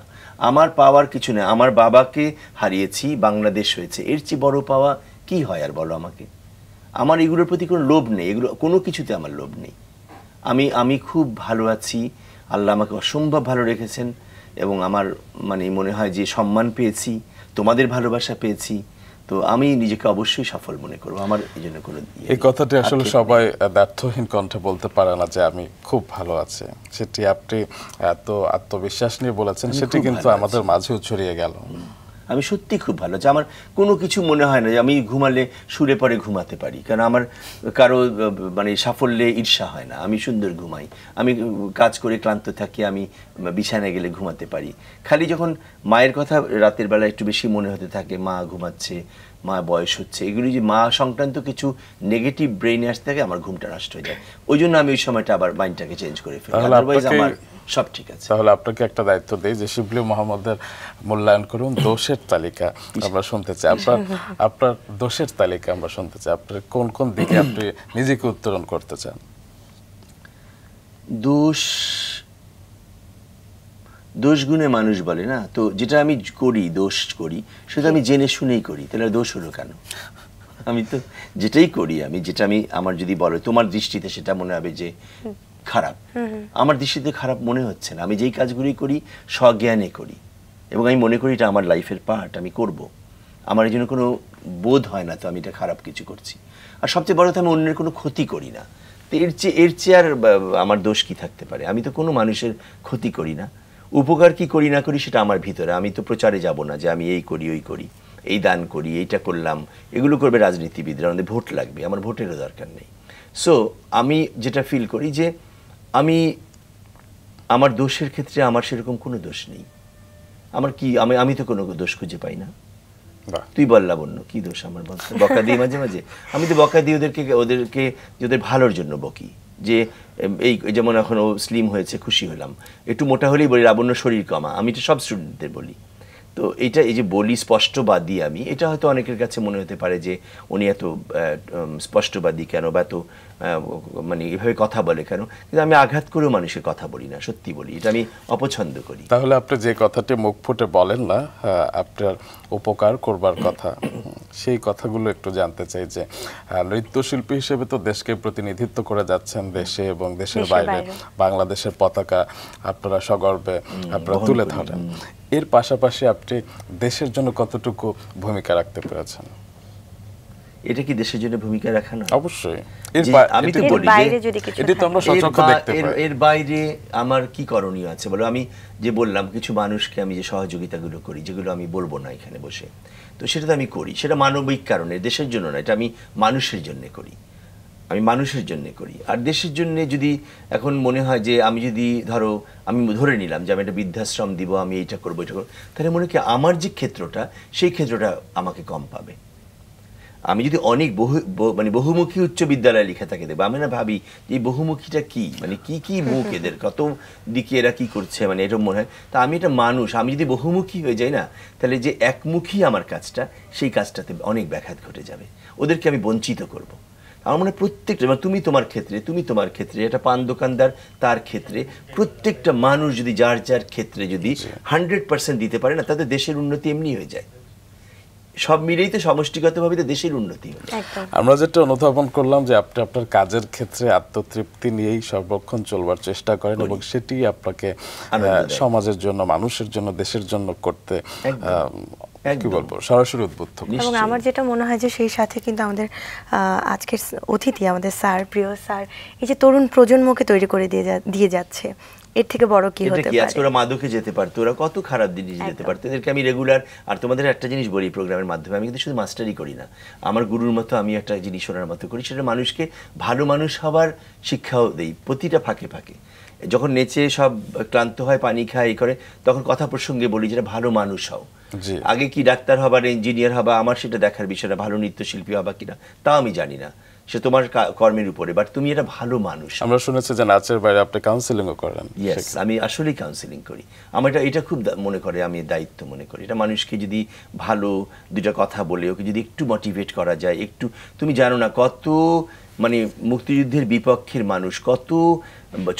আমার পাওয়ার কিছু নেই আমার বাবাকে হারিয়েছি বাংলাদেশ হয়েছে এর চেয়ে বড় পাওয়া কি হয় আর বলো আমাকে আমার এগুলোর প্রতি কোনো লোভ নেই এগুলো কোনো কিছুতে আমার লোভ নেই আমি আমি খুব ভালো আছি আল্লাহ আমাকে অসম্ভব ভালো রেখেছেন এবং আমার মানে মনে হয় যে সম্মান পেয়েছি তোমাদের ভালোবাসা পেয়েছি তো আমি নিজেকে অবশ্যই সফল মনে করবো আমার এই জন্য কোনো ইয়ে এই কথাটি আসলে সবাই ব্যর্থহীন কণ্ঠে বলতে পারে না যে আমি খুব ভালো আছি সেটি আপনি এত আত্মবিশ্বাস নিয়ে বলেছেন সেটি কিন্তু আমাদের মাঝেও ছড়িয়ে গেল আমি সত্যি খুব ভালো আছি আমার কোনো কিছু মনে হয় না যে আমি ঘুমালে সুরে পরে ঘুমাতে পারি কারণ আমার কারো মানে সাফল্যে ঈর্ষা হয় না আমি সুন্দর ঘুমাই আমি কাজ করে ক্লান্ত থাকি আমি বিছানায় গেলে ঘুমাতে পারি খালি যখন মায়ের কথা রাতের বেলা একটু বেশি মনে হতে থাকে মা ঘুমাচ্ছে মা বয়স হচ্ছে এগুলি যে মা সংক্রান্ত কিছু নেগেটিভ ব্রেইনে আসতে থাকে আমার ঘুমটা নষ্ট হয়ে যায় ওই জন্য আমি ওই সময়টা আবার মাইন্ডটাকে চেঞ্জ করে ফেলি আমার সব ঠিক আছে তাহলে আপনাকে একটা দায়িত্ব দেই যে শিবলি মোহাম্মদের মূল্যায়ন করুন দোষের তালিকা আমরা শুনতে চাই আপনার আপনার দোষের তালিকা আমরা শুনতে চাই আপনার কোন কোন দিকে আপনি নিজেকে উত্তরণ করতে চান দোষ দোষ গুণে মানুষ বলে না তো যেটা আমি করি দোষ করি সেটা আমি জেনে শুনেই করি তাহলে দোষ হলো কেন আমি তো যেটাই করি আমি যেটা আমি আমার যদি বলো তোমার দৃষ্টিতে সেটা মনে হবে যে খারাপ আমার দৃষ্টিতে খারাপ মনে হচ্ছে না আমি যেই কাজগুলি করি স্বজ্ঞানে করি এবং আমি মনে করি এটা আমার লাইফের পার্ট আমি করব। আমার এই জন্য কোনো বোধ হয় না তো আমি এটা খারাপ কিছু করছি আর সবচেয়ে বড় কথা আমি অন্যের কোনো ক্ষতি করি না তো এর চেয়ে এর চেয়ে আর আমার দোষ কি থাকতে পারে আমি তো কোনো মানুষের ক্ষতি করি না উপকার কি করি না করি সেটা আমার ভিতরে আমি তো প্রচারে যাব না যে আমি এই করি ওই করি এই দান করি এইটা করলাম এগুলো করবে রাজনীতিবিদরা আমাদের ভোট লাগবে আমার ভোটেরও দরকার নেই সো আমি যেটা ফিল করি যে আমি আমার দোষের ক্ষেত্রে আমার সেরকম কোনো দোষ নেই আমার কি আমি আমি তো কোনো দোষ খুঁজে পাই না তুই বল লাবণ্য কি দোষ আমার বকা দিই মাঝে মাঝে আমি তো বকা দিই ওদেরকে ওদেরকে ওদের ভালোর জন্য বকি যে এই যেমন এখন ও স্লিম হয়েছে খুশি হলাম একটু মোটা হলেই বলি লাবণ্য শরীর কমা আমি তো সব স্টুডেন্টদের বলি তো এটা এই যে বলি স্পষ্টবাদী আমি এটা হয়তো অনেকের কাছে মনে হতে পারে যে উনি এত স্পষ্টবাদী কেন বা এত মানে এভাবে কথা বলে কেন কিন্তু আমি আঘাত করেও মানুষের কথা বলি না সত্যি বলি এটা আমি অপছন্দ করি তাহলে আপনি যে কথাটি মুখ ফুটে বলেন না আপনার উপকার করবার কথা সেই কথাগুলো একটু জানতে চাই যে নৃত্যশিল্পী হিসেবে তো দেশকে প্রতিনিধিত্ব করে যাচ্ছেন দেশে এবং দেশের বাইরে বাংলাদেশের পতাকা আপনারা সগর্বে আপনারা তুলে ধরেন এর পাশাপাশি আপনি দেশের জন্য কতটুকু ভূমিকা রাখতে পেরেছেন এটা কি দেশের জন্য ভূমিকা রাখা না অবশ্যই আমি তো বলি তো আমরা দেখতে পাই এর বাইরে আমার কি করণীয় আছে বলো আমি যে বললাম কিছু মানুষকে আমি যে সহযোগিতাগুলো করি যেগুলো আমি বলবো না এখানে বসে তো সেটা তো আমি করি সেটা মানবিক কারণে দেশের জন্য না এটা আমি মানুষের জন্য করি আমি মানুষের জন্য করি আর দেশের জন্য যদি এখন মনে হয় যে আমি যদি ধরো আমি ধরে নিলাম যে আমি একটা বৃদ্ধাশ্রম দিব আমি এইটা করবো এটা করবো তাহলে মনে হয় আমার যে ক্ষেত্রটা সেই ক্ষেত্রটা আমাকে কম পাবে আমি যদি অনেক বহু মানে বহুমুখী উচ্চ বিদ্যালয়ে লিখে থাকে দেবো আমি না ভাবি যে বহুমুখীটা কি মানে কি কি মুখ এদের কত দিকে এরা কি করছে মানে এরকম মনে হয় তা আমি এটা মানুষ আমি যদি বহুমুখী হয়ে যাই না তাহলে যে একমুখী আমার কাজটা সেই কাজটাতে অনেক ব্যাঘাত ঘটে যাবে ওদেরকে আমি বঞ্চিত করব। আমার মনে প্রত্যেকটা মানে তুমি তোমার ক্ষেত্রে তুমি তোমার ক্ষেত্রে এটা পান দোকানদার তার ক্ষেত্রে প্রত্যেকটা মানুষ যদি যার যার ক্ষেত্রে যদি হান্ড্রেড পার্সেন্ট দিতে পারে না তাতে দেশের উন্নতি এমনি হয়ে যায় সব মিলেই তো সমষ্টিগতভাবে তো দেশের উন্নতি হবে আমরা যেটা অনুধাবন করলাম যে আপনি আপনার কাজের ক্ষেত্রে আত্মতৃপ্তি নিয়েই সর্বক্ষণ চলবার চেষ্টা করেন এবং সেটি আপনাকে সমাজের জন্য মানুষের জন্য দেশের জন্য করতে কি বলবো সরাসরি উদ্বুদ্ধ এবং আমার যেটা মনে হয় যে সেই সাথে কিন্তু আমাদের আজকের অতিথি আমাদের স্যার প্রিয় স্যার এই যে তরুণ প্রজন্মকে তৈরি করে দিয়ে দিয়ে যাচ্ছে এর থেকে বড় কি হতে পারে আজকে ওরা মাদকে যেতে কত খারাপ জিনিস যেতে আমি রেগুলার আর তোমাদের একটা জিনিস বলি প্রোগ্রামের মাধ্যমে আমি কিন্তু শুধু করি না আমার গুরুর মতো আমি একটা জিনিস ওনার মতো করি সেটা মানুষকে ভালো মানুষ শিক্ষাও দেই প্রতিটা ফাঁকে ফাঁকে যখন নেচে সব ক্লান্ত হয় পানি খায় এই করে তখন কথা প্রসঙ্গে বলি যেটা ভালো মানুষ হও আগে কি ডাক্তার হবার ইঞ্জিনিয়ার হবা আমার সেটা দেখার বিষয়টা ভালো নৃত্যশিল্পী হবা কিনা তাও আমি জানি না সে তোমার কর্মের উপরে বাট তুমি এটা ভালো মানুষ আমরা শুনেছি যে নাচের বাইরে আপনি কাউন্সিলিংও করেন ইয়েস আমি আসলেই কাউন্সিলিং করি আমার এটা এটা খুব মনে করে আমি দায়িত্ব মনে করি এটা মানুষকে যদি ভালো দুটা কথা বলে ওকে যদি একটু মোটিভেট করা যায় একটু তুমি জানো না কত মানে মুক্তিযুদ্ধের বিপক্ষের মানুষ কত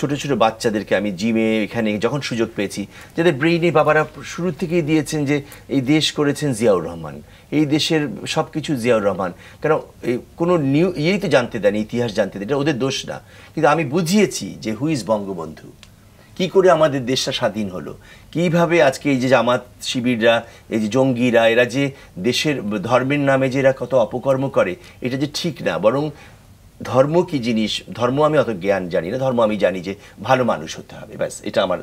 ছোট ছোট বাচ্চাদেরকে আমি জিমে এখানে যখন সুযোগ পেয়েছি যাদের ব্রেইনে বাবারা শুরু থেকেই দিয়েছেন যে এই দেশ করেছেন জিয়াউর রহমান এই দেশের সব কিছু জিয়াউর রহমান কারণ কোনো নিউ ইয়েই তো জানতে দেন ইতিহাস জানতে দেন এটা ওদের দোষ না কিন্তু আমি বুঝিয়েছি যে হুইজ বঙ্গবন্ধু কি করে আমাদের দেশটা স্বাধীন হলো কিভাবে আজকে এই যে জামাত শিবিররা এই যে জঙ্গিরা এরা যে দেশের ধর্মের নামে যে এরা কত অপকর্ম করে এটা যে ঠিক না বরং ধর্ম কি জিনিস ধর্ম আমি অত জ্ঞান জানি না ধর্ম আমি জানি যে ভালো মানুষ হতে হবে ব্যাস এটা আমার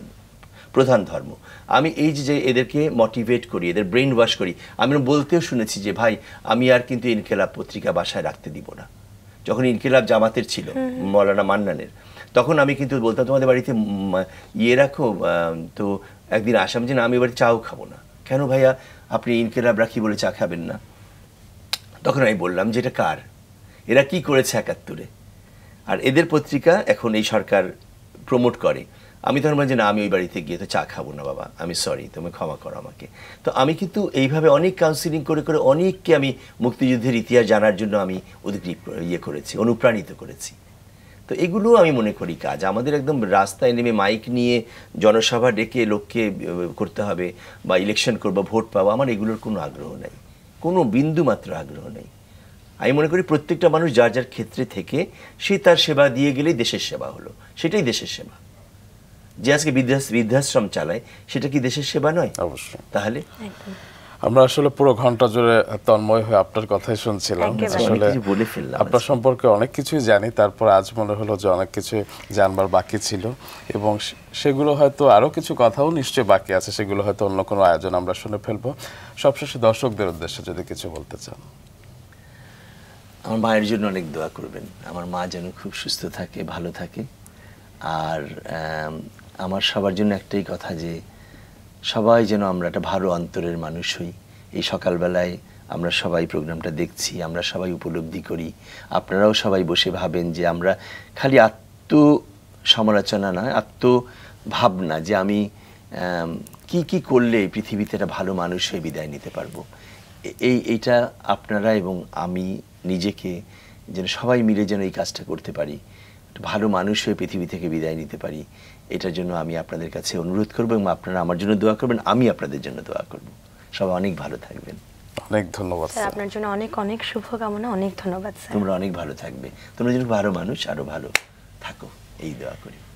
প্রধান ধর্ম আমি এই যে এদেরকে মোটিভেট করি এদের ব্রেন ওয়াশ করি আমি বলতেও শুনেছি যে ভাই আমি আর কিন্তু ইনকেলাব পত্রিকা বাসায় রাখতে দিব না যখন ইনকেলাব জামাতের ছিল মৌলানা মান্নানের তখন আমি কিন্তু বলতাম তোমাদের বাড়িতে ইয়ে রাখো তো একদিন আসাম যে না আমি এবার চাও খাবো না কেন ভাইয়া আপনি ইনকেলাব রাখি বলে চা খাবেন না তখন আমি বললাম যে এটা কার এরা কি করেছে একাত্তরে আর এদের পত্রিকা এখন এই সরকার প্রমোট করে আমি তখন বললাম যে না আমি ওই বাড়িতে গিয়ে তো চা খাবো না বাবা আমি সরি তুমি ক্ষমা করো আমাকে তো আমি কিন্তু এইভাবে অনেক কাউন্সিলিং করে করে অনেককে আমি মুক্তিযুদ্ধের ইতিহাস জানার জন্য আমি উদ্গ্রীব ইয়ে করেছি অনুপ্রাণিত করেছি তো এগুলো আমি মনে করি কাজ আমাদের একদম রাস্তায় নেমে মাইক নিয়ে জনসভা ডেকে লোককে করতে হবে বা ইলেকশন করবো ভোট পাবো আমার এগুলোর কোনো আগ্রহ নেই কোনো বিন্দু মাত্র আগ্রহ নেই আমি মনে করি প্রত্যেকটা মানুষ যার যার ক্ষেত্রে থেকে সে তার সেবা দিয়ে গেলেই দেশের সেবা হলো সেটাই দেশের সেবা যে আজকে বৃদ্ধাশ্রম চালায় সেটা কি দেশের সেবা নয় অবশ্যই তাহলে আমরা আসলে পুরো ঘন্টা জুড়ে তন্ময় হয়ে আপনার কথাই শুনছিলাম আসলে আপনার সম্পর্কে অনেক কিছুই জানি তারপর আজ মনে হলো যে অনেক কিছু জানবার বাকি ছিল এবং সেগুলো হয়তো আরও কিছু কথাও নিশ্চয়ই বাকি আছে সেগুলো হয়তো অন্য কোনো আয়োজন আমরা শুনে ফেলবো সবশেষে দর্শকদের উদ্দেশ্যে যদি কিছু বলতে চান আমার মায়ের জন্য অনেক দোয়া করবেন আমার মা যেন খুব সুস্থ থাকে ভালো থাকে আর আমার সবার জন্য একটাই কথা যে সবাই যেন আমরা একটা ভালো অন্তরের মানুষ হই এই সকালবেলায় আমরা সবাই প্রোগ্রামটা দেখছি আমরা সবাই উপলব্ধি করি আপনারাও সবাই বসে ভাবেন যে আমরা খালি আত্ম সমালোচনা নয় আত্ম ভাবনা যে আমি কি কি করলে পৃথিবীতে একটা ভালো মানুষ হয়ে বিদায় নিতে পারবো এই এইটা আপনারা এবং আমি নিজেকে যেন সবাই মিলে যেন এই কাজটা করতে পারি ভালো মানুষ হয়ে পৃথিবী থেকে বিদায় নিতে পারি এটার জন্য আমি আপনাদের কাছে অনুরোধ করবো এবং আপনারা আমার জন্য দোয়া করবেন আমি আপনাদের জন্য দোয়া করব সবাই অনেক ভালো থাকবেন অনেক ধন্যবাদ স্যার আপনার জন্য অনেক অনেক শুভকামনা অনেক ধন্যবাদ স্যার তোমরা অনেক ভালো থাকবে তোমরা যেন ভালো মানুষ আরও ভালো থাকো এই দোয়া করি